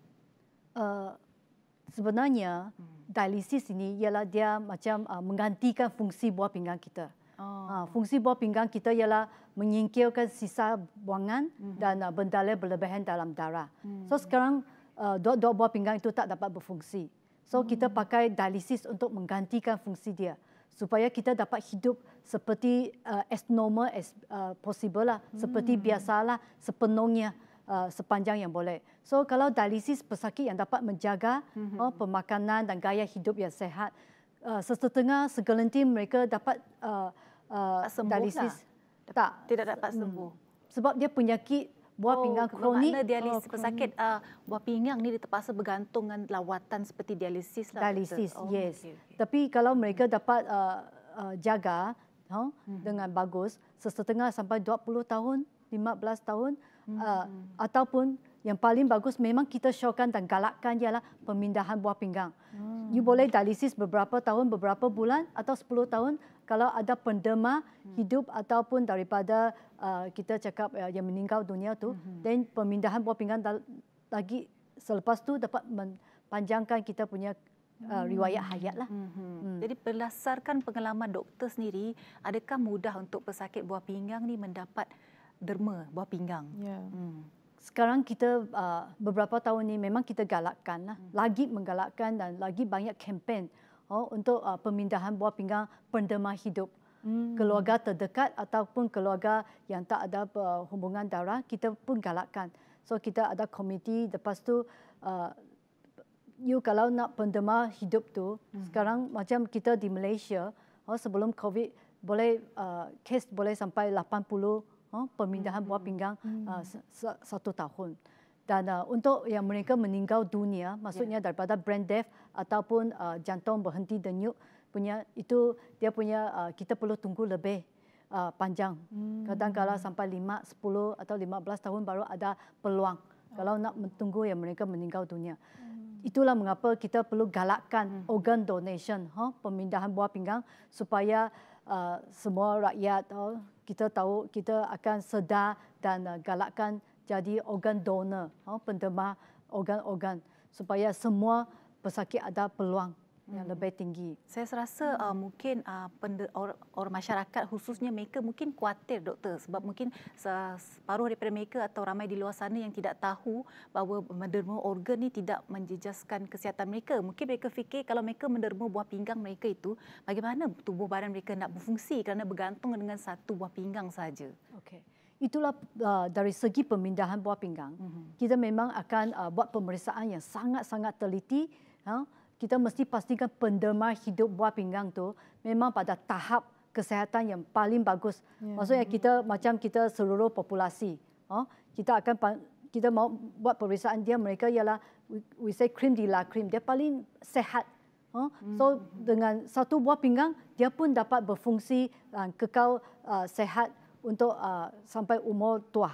uh, sebenarnya hmm. dialisis ini ialah dia macam uh, menggantikan fungsi buah pinggang kita Oh. Ha, fungsi buah pinggang kita ialah menyingkirkan sisa buangan mm-hmm. dan uh, ah, benda lain berlebihan dalam darah. Mm-hmm. So hmm. sekarang uh, ah, dot-dot buah pinggang itu tak dapat berfungsi. So mm-hmm. kita hmm. pakai dialisis untuk menggantikan fungsi dia supaya kita dapat hidup seperti uh, as normal as uh, possible lah, mm-hmm. seperti hmm. biasalah sepenuhnya. Uh, sepanjang yang boleh. So kalau dialisis pesakit yang dapat menjaga mm-hmm. uh, pemakanan dan gaya hidup yang sehat, uh, setengah segelintir mereka dapat uh, Uh, sembuh dialisis. Lah. Tak. Tidak dapat hmm. sembuh. Hmm. Sebab dia penyakit buah oh, pinggang kronik. Bermakna dialisis oh, pesakit uh, buah pinggang ni terpaksa bergantung dengan lawatan seperti dialisis. Lah, dialisis, oh, yes. Okay, okay. Tapi kalau hmm. mereka dapat uh, uh, jaga huh, hmm. dengan bagus, sesetengah sampai 20 tahun, 15 tahun, uh, hmm. uh, ataupun yang paling bagus memang kita syorkan dan galakkan ialah pemindahan buah pinggang. Hmm. You boleh dialisis beberapa tahun, beberapa bulan atau 10 tahun, kalau ada penderma hmm. hidup ataupun daripada uh, kita cakap uh, yang meninggal dunia tu hmm then pemindahan buah pinggan da- lagi selepas tu dapat panjangkan kita punya Uh, hmm. riwayat hayat lah. Mm-hmm. Mm. Jadi berdasarkan pengalaman doktor sendiri, adakah mudah untuk pesakit buah pinggang ni mendapat derma buah pinggang? Yeah. Mm. Sekarang kita uh, beberapa tahun ni memang kita galakkan lah, mm. lagi menggalakkan dan lagi banyak kempen mm oh, untuk uh, pemindahan buah pinggang penderma hidup. Hmm. Keluarga terdekat ataupun keluarga yang tak ada uh, hubungan darah, kita pun galakkan. So kita ada komiti, lepas tu, uh, you kalau nak penderma hidup tu, hmm. sekarang macam kita di Malaysia, oh, sebelum COVID, boleh uh, kes boleh sampai 80 oh, pemindahan hmm. buah pinggang hmm. uh, satu tahun. Hmm dan uh, untuk yang mereka meninggal dunia ya. maksudnya yeah. daripada brain death ataupun uh, jantung berhenti denyut punya itu dia punya uh, kita perlu tunggu lebih uh, panjang hmm. kadang-kadang sampai lima, sepuluh atau lima belas tahun baru ada peluang oh. kalau nak menunggu yang mereka meninggal dunia. Hmm. Itulah mengapa kita perlu galakkan hmm. organ donation, huh? Ha, pemindahan buah pinggang supaya uh, semua rakyat uh, kita tahu kita akan sedar dan uh, galakkan jadi organ donor, ha, penderma organ-organ supaya semua pesakit ada peluang yang hmm. lebih tinggi. Saya rasa uh, mungkin uh, pender, or, or masyarakat khususnya mereka mungkin kuatir doktor sebab mungkin separuh daripada mereka atau ramai di luar sana yang tidak tahu bahawa menderma organ ini tidak menjejaskan kesihatan mereka. Mungkin mereka fikir kalau mereka menderma buah pinggang mereka itu bagaimana tubuh badan mereka nak berfungsi kerana bergantung dengan satu buah pinggang saja. Okey itulah uh, dari segi pemindahan buah pinggang mm-hmm. kita memang akan uh, buat pemeriksaan yang sangat-sangat teliti ha kita mesti pastikan penderma hidup buah pinggang tu memang pada tahap kesehatan yang paling bagus yeah. maksudnya kita macam kita seluruh populasi ha kita akan kita mau buat pemeriksaan dia mereka ialah we, say cream di la cream dia paling sehat ha? So mhm. dengan satu buah pinggang dia pun dapat berfungsi uh, kekal uh, sehat untuk uh, sampai umur tua.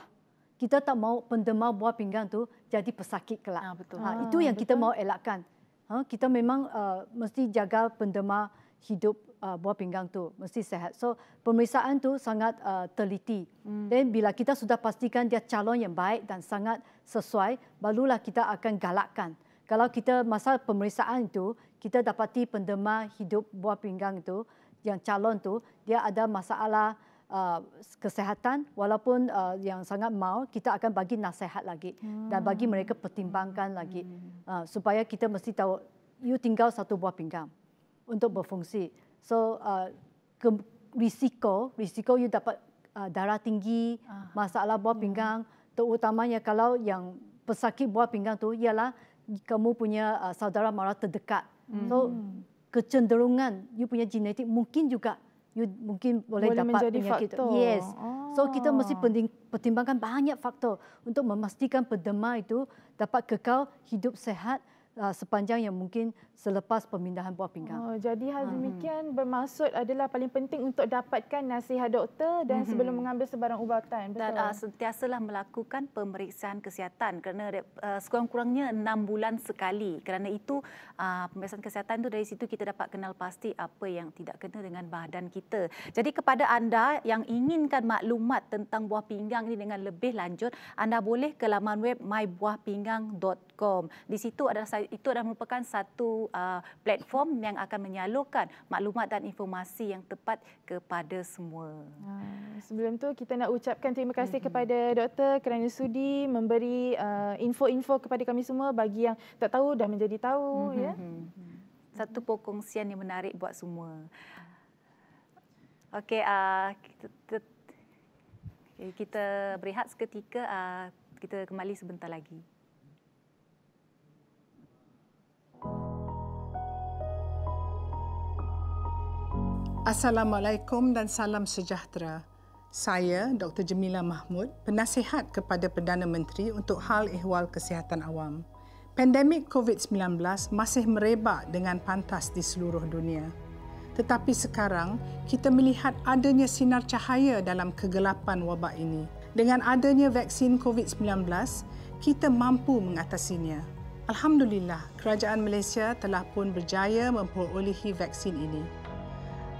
Kita tak mau pendema buah pinggang tu jadi pesakit kelak. Ah, betul. Ha, ah, itu yang betul. kita mau elakkan. Ha, kita memang uh, mesti jaga pendema hidup uh, buah pinggang tu mesti sehat. So pemeriksaan tu sangat uh, teliti. Dan hmm. bila kita sudah pastikan dia calon yang baik dan sangat sesuai, barulah kita akan galakkan. Kalau kita masa pemeriksaan itu kita dapati pendema hidup buah pinggang itu yang calon tu dia ada masalah uh, kesihatan walaupun uh, yang sangat mau kita akan bagi nasihat lagi hmm. dan bagi mereka pertimbangkan hmm. lagi uh, supaya kita mesti tahu you tinggal satu buah pinggang untuk berfungsi so uh, ke risiko risiko you dapat uh, darah tinggi ah. masalah buah ya. pinggang hmm. terutamanya kalau yang pesakit buah pinggang tu ialah kamu punya uh, saudara mara terdekat hmm. so kecenderungan you punya genetik mungkin juga you mungkin boleh, boleh dapat penyakit. Faktor. Yes. So kita ah. mesti pertimbangkan banyak faktor untuk memastikan pedema itu dapat kekal hidup sehat uh, sepanjang yang mungkin selepas pemindahan buah pinggang. Oh, jadi hal hmm. demikian hmm. bermaksud adalah paling penting untuk dapatkan nasihat doktor dan hmm. sebelum mengambil sebarang ubatan. Betul? Dan uh, sentiasalah melakukan pemeriksaan kesihatan kerana uh, sekurang-kurangnya enam bulan sekali. Kerana itu uh, pemeriksaan kesihatan itu dari situ kita dapat kenal pasti apa yang tidak kena dengan badan kita. Jadi kepada anda yang inginkan maklumat tentang buah pinggang ini dengan lebih lanjut, anda boleh ke laman web mybuahpinggang.com. Di situ ada saya itu adalah merupakan satu uh, platform yang akan menyalurkan maklumat dan informasi yang tepat kepada semua. Ha, sebelum tu kita nak ucapkan terima kasih hmm kepada doktor kerana sudi memberi uh, info-info kepada kami semua bagi yang tak tahu dah menjadi tahu mm-hmm. ya. Mm-hmm. Satu perkongsian yang menarik buat semua. Ah. Okey a uh, kita berehat seketika uh, kita kembali sebentar lagi. Assalamualaikum dan salam sejahtera. Saya Dr. Jemila Mahmud, penasihat kepada Perdana Menteri untuk hal ehwal kesihatan awam. Pandemik COVID-19 masih merebak dengan pantas di seluruh dunia. Tetapi sekarang, kita melihat adanya sinar cahaya dalam kegelapan wabak ini. Dengan adanya vaksin COVID-19, kita mampu mengatasinya. Alhamdulillah, kerajaan Malaysia telah pun berjaya memperolehi vaksin ini.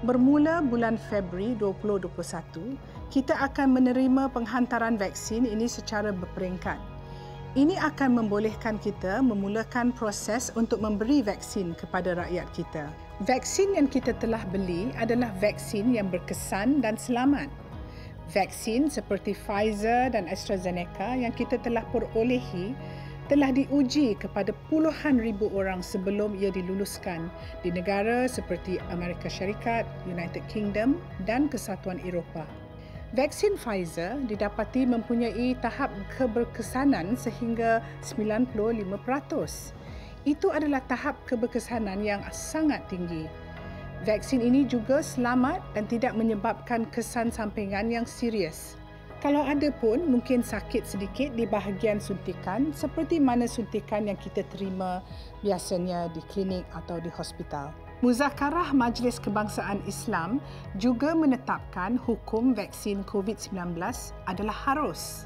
Bermula bulan Februari 2021, kita akan menerima penghantaran vaksin ini secara berperingkat. Ini akan membolehkan kita memulakan proses untuk memberi vaksin kepada rakyat kita. Vaksin yang kita telah beli adalah vaksin yang berkesan dan selamat. Vaksin seperti Pfizer dan AstraZeneca yang kita telah perolehi telah diuji kepada puluhan ribu orang sebelum ia diluluskan di negara seperti Amerika Syarikat, United Kingdom dan Kesatuan Eropah. Vaksin Pfizer didapati mempunyai tahap keberkesanan sehingga 95%. Itu adalah tahap keberkesanan yang sangat tinggi. Vaksin ini juga selamat dan tidak menyebabkan kesan sampingan yang serius kalau ada pun mungkin sakit sedikit di bahagian suntikan seperti mana suntikan yang kita terima biasanya di klinik atau di hospital. Muzakarah Majlis Kebangsaan Islam juga menetapkan hukum vaksin COVID-19 adalah harus.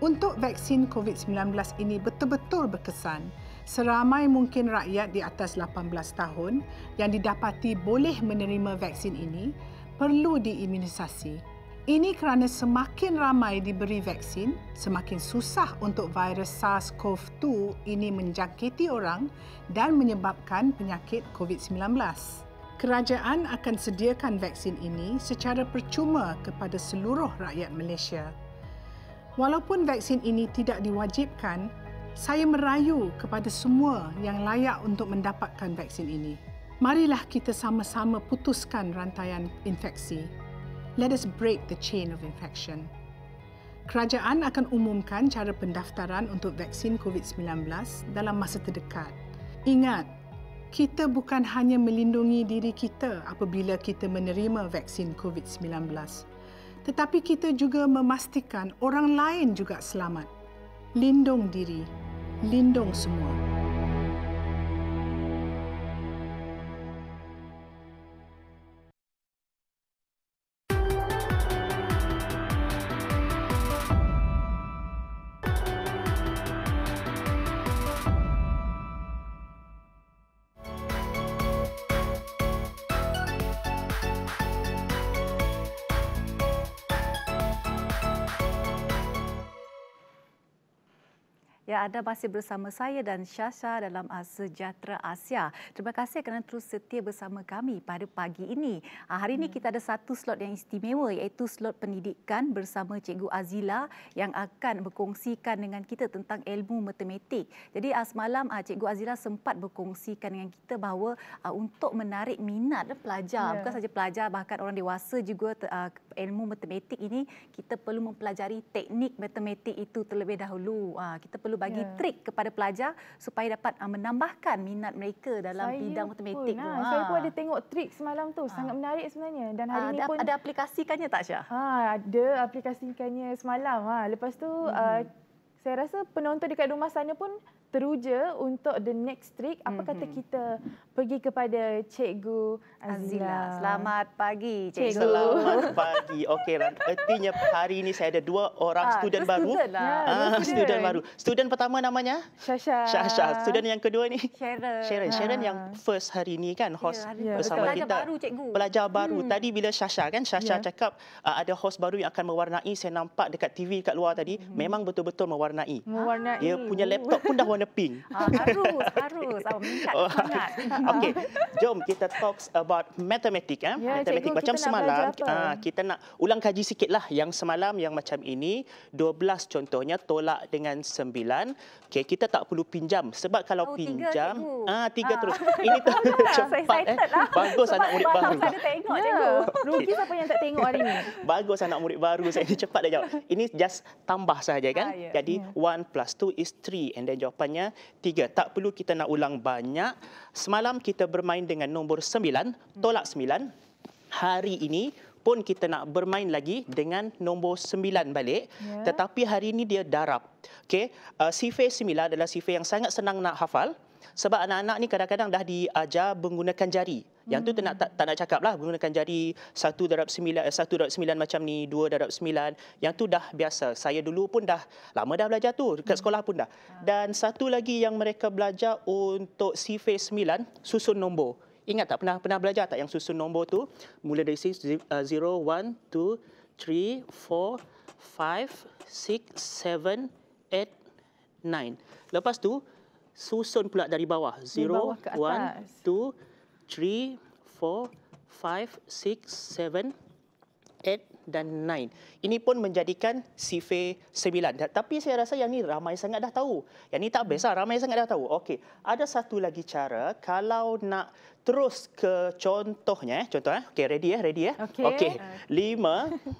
Untuk vaksin COVID-19 ini betul-betul berkesan, seramai mungkin rakyat di atas 18 tahun yang didapati boleh menerima vaksin ini perlu diimunisasi. Ini kerana semakin ramai diberi vaksin, semakin susah untuk virus SARS-CoV-2 ini menjangkiti orang dan menyebabkan penyakit COVID-19. Kerajaan akan sediakan vaksin ini secara percuma kepada seluruh rakyat Malaysia. Walaupun vaksin ini tidak diwajibkan, saya merayu kepada semua yang layak untuk mendapatkan vaksin ini. Marilah kita sama-sama putuskan rantaian infeksi let us break the chain of infection. Kerajaan akan umumkan cara pendaftaran untuk vaksin COVID-19 dalam masa terdekat. Ingat, kita bukan hanya melindungi diri kita apabila kita menerima vaksin COVID-19, tetapi kita juga memastikan orang lain juga selamat. Lindung diri, lindung semua. anda masih bersama saya dan Syasha dalam ah, Sejahtera Asia. Terima kasih kerana terus setia bersama kami pada pagi ini. Ah, hari ini hmm. kita ada satu slot yang istimewa iaitu slot pendidikan bersama Cikgu Azila yang akan berkongsikan dengan kita tentang ilmu matematik. Jadi ah, semalam Cikgu Azila sempat berkongsikan dengan kita bahawa untuk menarik minat pelajar, ya. bukan saja pelajar bahkan orang dewasa juga ilmu matematik ini, kita perlu mempelajari teknik matematik itu terlebih dahulu. Kita perlu bagi bagi yeah. trik kepada pelajar supaya dapat uh, menambahkan minat mereka dalam saya bidang matematik. Pun, ha. Saya pun ah. ada tengok trik semalam tu ha. sangat menarik sebenarnya dan hari ha, ini pun ada aplikasikannya tak Syah? Ha, ada aplikasikannya semalam. Ha. Lepas tu hmm. uh, saya rasa penonton dekat rumah sana pun teruja untuk the next trick. Apa mm-hmm. kata kita pergi kepada Cikgu Azila. Azila. Selamat pagi, Cikgu. Selamat <laughs> pagi. Okey, artinya hari ini saya ada dua orang ah, student baru. Student, lah. yeah, ah, student. student baru. Student pertama namanya? Syasha. Syasha. Student yang kedua ni? Sharon. Sharon. Ha. Sharon yang ah. first hari ini kan ya, host yeah, yeah. bersama Betul. kita. Pelajar baru, Cikgu. Pelajar baru. Hmm. Tadi bila Syasha kan, Syasha yeah. cakap uh, ada host baru yang akan mewarnai. Saya nampak dekat TV kat luar tadi. hmm Memang betul-betul mewarnai. Mewarnai. Dia punya laptop pun dah warna warna pink. Ah, harus, harus. Meningkat Okey, oh. <laughs> jom kita talk about mathematics. Eh? Ya, matematik. macam kita semalam, nak ah, kita nak ulang kaji sikit lah. Yang semalam, yang macam ini, 12 contohnya, tolak dengan 9. Okey, kita tak perlu pinjam. Sebab kalau oh, pinjam, ah tiga ah. terus. Ini <laughs> tak <laughs> cepat. Eh. Lah. Bagus sebab anak murid baru. Sebab tengok, ya. cikgu. Ya. Rugi siapa yang tak tengok hari ini. Bagus anak murid baru. Saya cepat dah jawab. Ini just tambah sahaja kan. Ah, yeah. Jadi, 1 ya. plus 2 is 3. And then jawapan jawapannya tiga. Tak perlu kita nak ulang banyak. Semalam kita bermain dengan nombor sembilan, tolak sembilan. Hari ini pun kita nak bermain lagi dengan nombor sembilan balik. Yeah. Tetapi hari ini dia darab. Okay. Uh, sifir sembilan adalah sifir yang sangat senang nak hafal. Sebab anak-anak ni kadang-kadang dah diajar menggunakan jari. Yang tu tak nak, tak, tak nak cakap lah gunakan jari 1 darab 9, 1 eh, darab 9 macam ni, 2 darab 9. Yang tu dah biasa. Saya dulu pun dah lama dah belajar tu. Dekat hmm. sekolah pun dah. Hmm. Dan satu lagi yang mereka belajar untuk C phase 9, susun nombor. Ingat tak pernah pernah belajar tak yang susun nombor tu? Mula dari 0, 1, 2, 3, 4, 5, 6, 7, 8, 9. Lepas tu, susun pula dari bawah. 0, 1, 2, three, four, five, six, seven, eight dan nine. Ini pun menjadikan sifat sembilan. Tapi saya rasa yang ni ramai sangat dah tahu. Yang ni tak best lah, Ramai sangat dah tahu. Okey. Ada satu lagi cara kalau nak terus ke contohnya. Eh, contohnya. Eh. Okey. Ready ya. Ready ya. Okey. Okay. Uh. Lima. <laughs>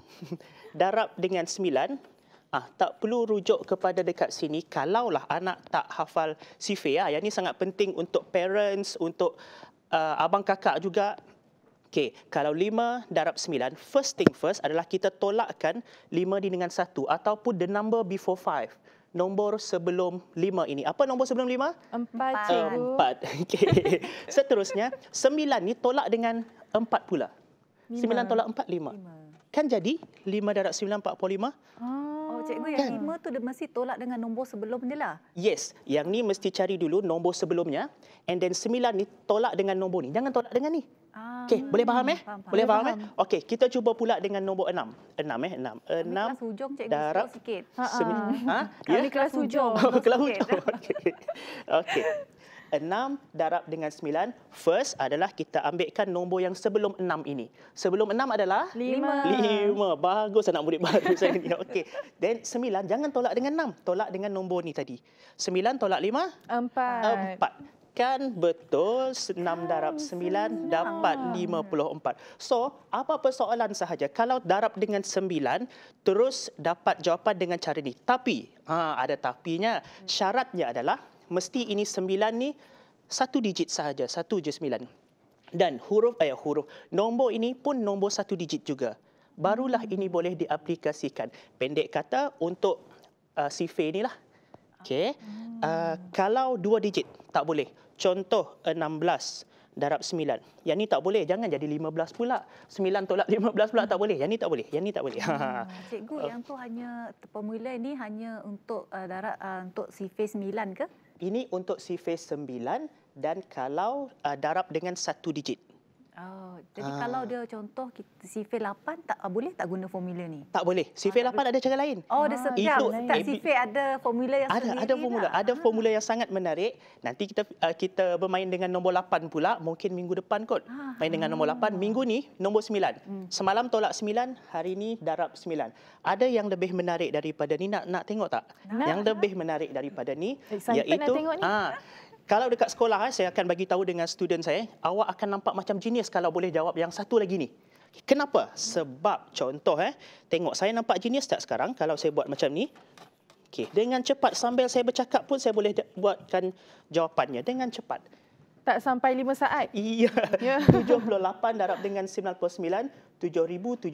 darab dengan sembilan. Ah, tak perlu rujuk kepada dekat sini kalaulah anak tak hafal sifat, Ah. Yang ni sangat penting untuk parents, untuk uh, abang kakak juga. Okey, kalau 5 darab 9, first thing first adalah kita tolakkan 5 ni dengan 1 ataupun the number before 5 nombor sebelum lima ini. Apa nombor sebelum lima? Empat, cikgu. Empat. <laughs> Okay. Seterusnya, sembilan ni tolak dengan empat pula. Lima. Sembilan tolak empat, lima. lima. Kan jadi lima darab sembilan, empat puluh lima. Ah cikgu yang kan? lima tu dia mesti tolak dengan nombor sebelumnya lah. Yes, yang ni mesti cari dulu nombor sebelumnya and then sembilan ni tolak dengan nombor ni. Jangan tolak dengan ni. Ah, Okey, hmm, boleh faham eh? Faham, faham. Boleh faham, eh? faham. eh? Okey, kita cuba pula dengan nombor enam. Enam eh, enam. Enam. Kelas hujung cikgu darab, sikit. Ha? ha? yeah? Ha? kelas hujung. kelas hujung. <laughs> Okey. Okey. Okay enam darab dengan sembilan. First adalah kita ambilkan nombor yang sebelum enam ini. Sebelum enam adalah? Lima. Lima. Bagus anak murid baru saya ini. Okey. Then sembilan, jangan tolak dengan enam. Tolak dengan nombor ni tadi. Sembilan tolak lima? Empat. Empat. Kan betul, enam darab sembilan dapat lima puluh empat. So, apa persoalan sahaja, kalau darab dengan sembilan, terus dapat jawapan dengan cara ini. Tapi, ha, ada tapinya, syaratnya adalah mesti ini sembilan ni satu digit sahaja, satu je sembilan Dan huruf ayat eh, huruf nombor ini pun nombor satu digit juga. Barulah ini boleh diaplikasikan. Pendek kata untuk uh, sifir inilah. okay hmm. Uh, kalau dua digit tak boleh. Contoh enam belas darab sembilan Yang ni tak boleh. Jangan jadi lima belas pula. sembilan tolak lima belas pula tak boleh. Yang ni tak boleh. Yang ni tak boleh. Hmm, <laughs> cikgu, yang tu hanya pemula ini hanya untuk uh, darab uh, untuk sifir sembilan ke? Ini untuk si phase 9 dan kalau uh, darab dengan satu digit. Oh, jadi uh, kalau dia contoh sifir 8 tak ah, boleh tak guna formula ni? Tak boleh. Sifir ah, 8 ada cara lain. Oh, ada ah, Itu Tak lain. ada formula yang ada, sendiri. Ada lah. formula. Lah. Ada ah. formula yang sangat menarik. Nanti kita kita bermain dengan nombor 8 pula. Mungkin minggu depan kot. Ah, Main dengan nombor 8. Minggu ni nombor 9. Hmm. Semalam tolak 9, hari ni darab 9. Ada yang lebih menarik daripada ni. Nak nak tengok tak? Nah, yang lebih menarik daripada ni. Excited iaitu, nak tengok ni kalau dekat sekolah eh, saya akan bagi tahu dengan student saya awak akan nampak macam genius kalau boleh jawab yang satu lagi ni kenapa sebab contoh eh tengok saya nampak genius tak sekarang kalau saya buat macam ni okay, dengan cepat sambil saya bercakap pun saya boleh buatkan jawapannya dengan cepat tak sampai lima saat. Iya. Yeah. <laughs> 78 darab dengan 99 7722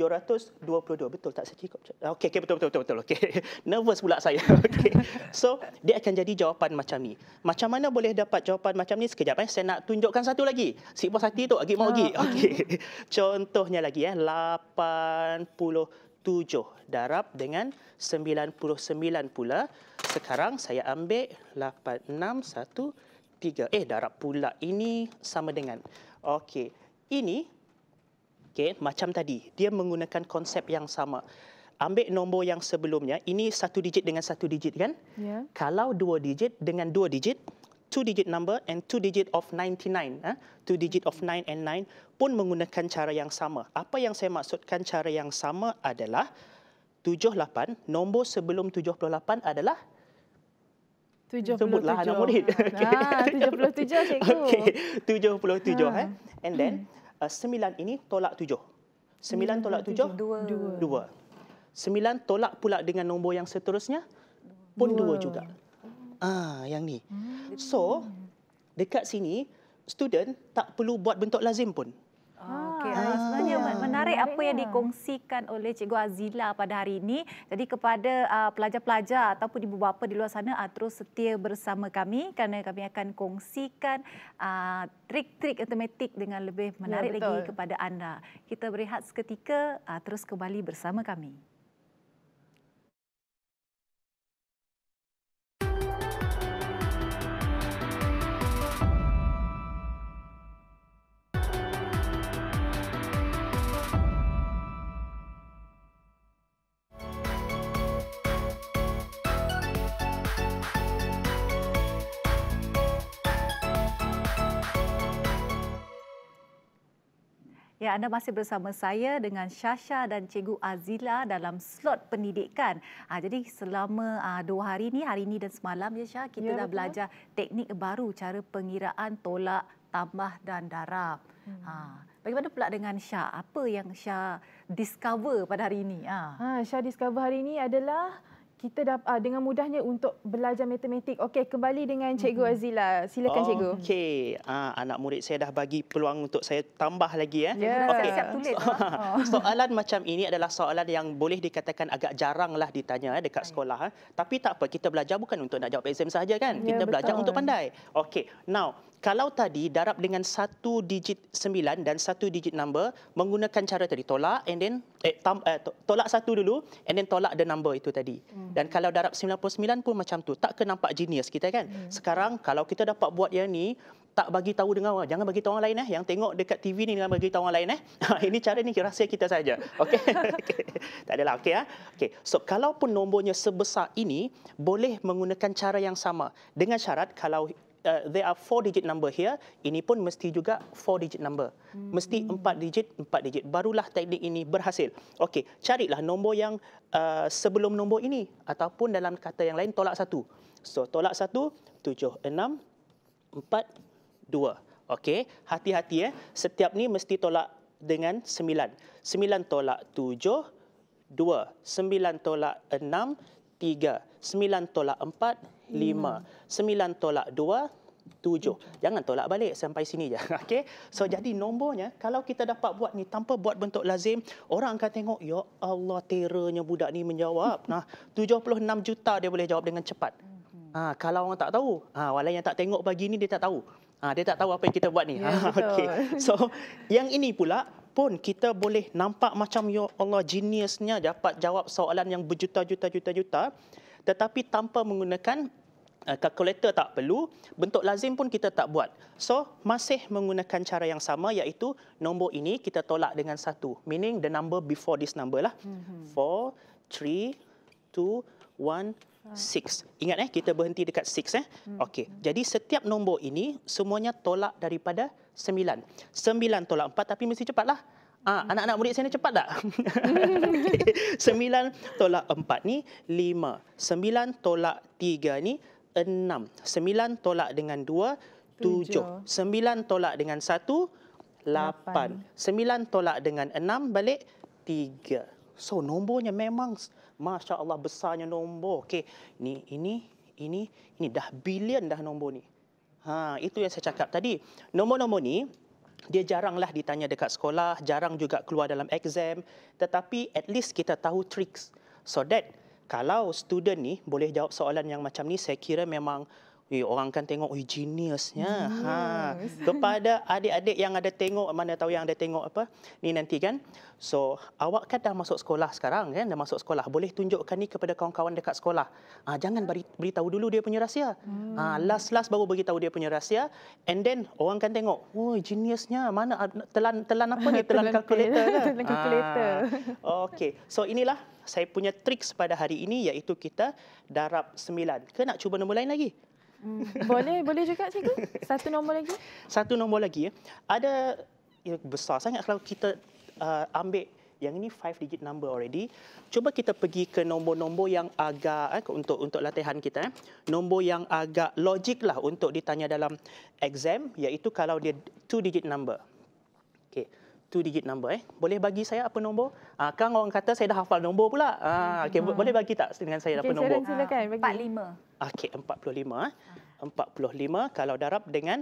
betul tak saya cakap okey okey betul betul betul betul Okay, <laughs> nervous pula saya <laughs> Okay. so dia akan jadi jawapan macam ni macam mana boleh dapat jawapan macam ni sekejap eh saya nak tunjukkan satu lagi si puas hati tu lagi mau lagi ah. Okay. contohnya lagi eh 87 darab dengan 99 pula sekarang saya ambil 861 tiga. Eh, darab pula. Ini sama dengan. Okey. Ini, okay, macam tadi. Dia menggunakan konsep yang sama. Ambil nombor yang sebelumnya. Ini satu digit dengan satu digit, kan? Yeah. Kalau dua digit dengan dua digit, two digit number and two digit of 99. Huh? Ha? Two digit of 9 and 9 pun menggunakan cara yang sama. Apa yang saya maksudkan cara yang sama adalah 78, nombor sebelum 78 adalah 77. Sebutlah anak murid. <laughs> Okay. Ah, 77, cikgu. <laughs> Okay, 77. Ha. Ah. Eh. And then, 9 uh, ini tolak 7. 9 tolak 7? 2. 2. 9 tolak pula dengan nombor yang seterusnya? Pun 2, 2 juga. Ah, yang ni. So, dekat sini, student tak perlu buat bentuk lazim pun. Ah, okay, ah. Sangat ah, menarik apa yang dikongsikan oleh Cikgu Azila pada hari ini. Jadi kepada ah, pelajar-pelajar ataupun ibu bapa di luar sana ah, terus setia bersama kami kerana kami akan kongsikan trik-trik automatik dengan lebih menarik ya, lagi kepada anda. Kita berehat seketika terus kembali bersama kami. Ya, anda masih bersama saya dengan Syasha dan Cikgu Azila dalam slot pendidikan. Ha, jadi selama uh, dua hari ini, hari ini dan semalam ya Syah, kita ya, dah betul. belajar teknik baru cara pengiraan tolak, tambah dan darab. Ha, bagaimana pula dengan Syah? Apa yang Syah discover pada hari ini? Ha. Ha, Syah discover hari ini adalah kita dah uh, dengan mudahnya untuk belajar matematik. Okey, kembali dengan Cikgu mhm. Azila. Silakan okay. Cikgu. Okey, uh, anak murid saya dah bagi peluang untuk saya tambah lagi. Eh. Yeah. Okay. Siap tulis. So, oh. <laughs> Soalan macam ini adalah soalan yang boleh dikatakan agak jaranglah ditanya eh, dekat sekolah. Eh. Tapi tak apa, kita belajar bukan untuk nak jawab exam saja kan? Ya, kita betul. belajar untuk pandai. Okey, now kalau tadi darab dengan satu digit sembilan dan satu digit number menggunakan cara tadi tolak and then eh, tam, eh, tolak satu dulu and then tolak the number itu tadi mm. dan kalau darab 99 pun macam tu tak ke nampak genius kita kan mm. sekarang kalau kita dapat buat yang ni tak bagi tahu dengan orang. Jangan bagi tahu orang lain eh. Yang tengok dekat TV ni jangan bagi tahu orang lain eh. <laughs> Ah, ini cara ni rahsia kita saja. Okey. <laughs> tak adalah okey ya. Okey. So kalau pun nombornya sebesar ini boleh menggunakan cara yang sama. Dengan syarat kalau uh, there are four digit number here. Ini pun mesti juga four digit number. Hmm. Mesti empat digit, empat digit. Barulah teknik ini berhasil. Okey, carilah nombor yang uh, sebelum nombor ini. Ataupun dalam kata yang lain, tolak satu. So, tolak satu, tujuh, enam, empat, dua. Okey, hati-hati ya. Eh. Setiap ni mesti tolak dengan sembilan. Sembilan tolak tujuh, dua. Sembilan tolak enam, tiga. Sembilan tolak empat, lima, hmm. sembilan tolak dua, tujuh. Jangan tolak balik sampai sini je. <laughs> Okay? So jadi nombornya, kalau kita dapat buat ni tanpa buat bentuk lazim, orang akan tengok, ya Allah teranya budak ni menjawab. <laughs> Nah, 76 juta dia boleh jawab dengan cepat. Ha, kalau orang tak tahu, ha, walaupun yang tak tengok pagi ni dia tak tahu. Ha, dia tak tahu apa yang kita buat ni. Ya, ha, <laughs> okay. So yang ini pula, pun kita boleh nampak macam ya Allah geniusnya dapat jawab soalan yang berjuta-juta-juta-juta. Juta, juta, juta tetapi tanpa menggunakan uh, kalkulator tak perlu, bentuk lazim pun kita tak buat. So, masih menggunakan cara yang sama iaitu nombor ini kita tolak dengan satu. Meaning the number before this number lah. 4, 3, 2, 1, 6. Ingat eh, kita berhenti dekat 6 eh. Hmm. Okey, jadi setiap nombor ini semuanya tolak daripada 9. 9 tolak 4 tapi mesti cepatlah. Ah, hmm. anak-anak murid saya ni cepat tak? <laughs> Sembilan tolak empat ni lima. Sembilan tolak tiga ni enam. Sembilan tolak dengan dua tujuh. Sembilan tolak dengan satu lapan. Sembilan tolak dengan enam balik tiga. So nombornya memang masya Allah besarnya nombor. Okay, ni ini ini ini dah bilion dah nombor ni. Ha, itu yang saya cakap tadi. Nombor-nombor ni dia jaranglah ditanya dekat sekolah, jarang juga keluar dalam exam, tetapi at least kita tahu tricks. So that kalau student ni boleh jawab soalan yang macam ni, saya kira memang Eh, orang kan tengok, oh, geniusnya. Yes. Ha. <laughs> Kepada adik-adik yang ada tengok, mana tahu yang ada tengok apa, ni nanti kan. So, awak kan dah masuk sekolah sekarang kan, dah masuk sekolah. Boleh tunjukkan ni kepada kawan-kawan dekat sekolah. Ha, jangan beri, beritahu dulu dia punya rahsia. Hmm. Ha, last-last baru beritahu dia punya rahsia. And then, orang kan tengok, oh, geniusnya. Mana, telan telan apa ni, <laughs> telan kalkulator. <laughs> telan ah. kalkulator. Ha. Okay, so inilah saya punya trik pada hari ini iaitu kita darab sembilan. Ke nak cuba nombor lain lagi? Hmm. Boleh, boleh juga cikgu. Satu nombor lagi. Satu nombor lagi ya. Ada ya, besar sangat kalau kita uh, ambil yang ini five digit number already. Cuba kita pergi ke nombor-nombor yang agak eh, untuk untuk latihan kita eh. Nombor yang agak logik lah untuk ditanya dalam exam iaitu kalau dia two digit number two digit number eh. Boleh bagi saya apa nombor? Ah, kang orang kata saya dah hafal nombor pula. Ah, okay, hmm. Boleh bagi tak dengan saya okay, apa nombor? Silakan, bagi. 45. Okey, 45. 45 eh. kalau darab dengan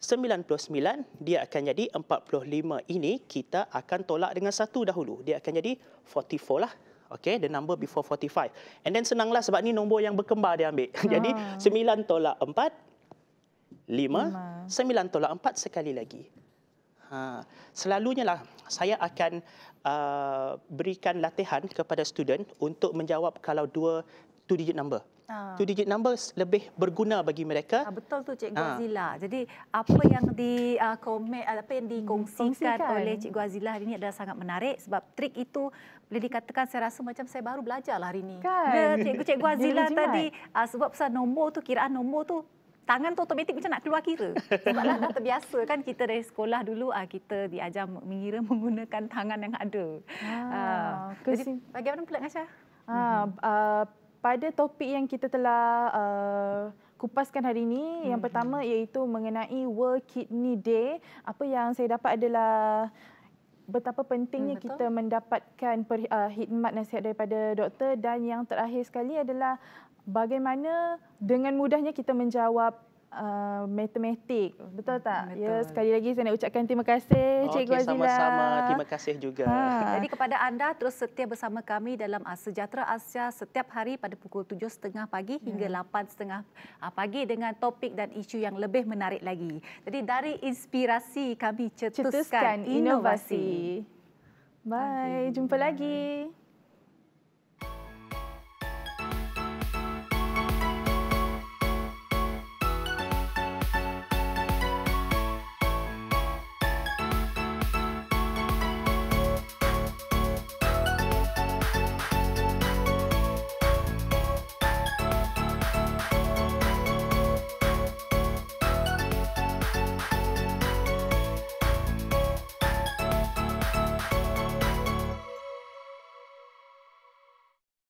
99, dia akan jadi 45 ini kita akan tolak dengan satu dahulu. Dia akan jadi 44 lah. Okay, the number before 45. And then senanglah sebab ni nombor yang berkembar dia ambil. Hmm. <laughs> jadi 9 ah. tolak 4, 5, 5. 9 tolak 4 sekali lagi. Ah, selalunya lah saya akan uh, berikan latihan kepada student untuk menjawab kalau dua two digit number. Ha. Ah. Two digit number lebih berguna bagi mereka. Ha, betul tu Cikgu ha. Jadi apa yang di uh, komen apa yang dikongsikan hmm, oleh Cik Guazila hari ini adalah sangat menarik sebab trik itu boleh dikatakan saya rasa macam saya baru belajar lah hari ini. Kan? Ya, Cikgu Cikgu Azila tadi uh, sebab pesan nombor tu kiraan nombor tu tangan tu otomatik macam nak keluar kira. Sebablah dah terbiasa kan kita dari sekolah dulu ah kita diajar mengira menggunakan tangan yang ada. Ah, uh, jadi bagaimana pula Ngasha? Ah, uh-huh. pada topik yang kita telah uh, kupaskan hari ini, uh yang mhm. pertama iaitu mengenai World Kidney Day, apa yang saya dapat adalah betapa pentingnya hmm, kita mendapatkan per, uh, nasihat daripada doktor dan yang terakhir sekali adalah bagaimana dengan mudahnya kita menjawab uh, matematik betul tak hmm, betul. ya sekali lagi saya nak ucapkan terima kasih okay, cikgu Azila sama-sama terima kasih juga ha. jadi kepada anda terus setia bersama kami dalam sejahtera Asia setiap hari pada pukul 7.30 pagi hingga yeah. Hmm. 8.30 uh, pagi dengan topik dan isu yang lebih menarik lagi jadi dari inspirasi kami cetuskan, cetuskan inovasi. inovasi bye okay. jumpa bye. lagi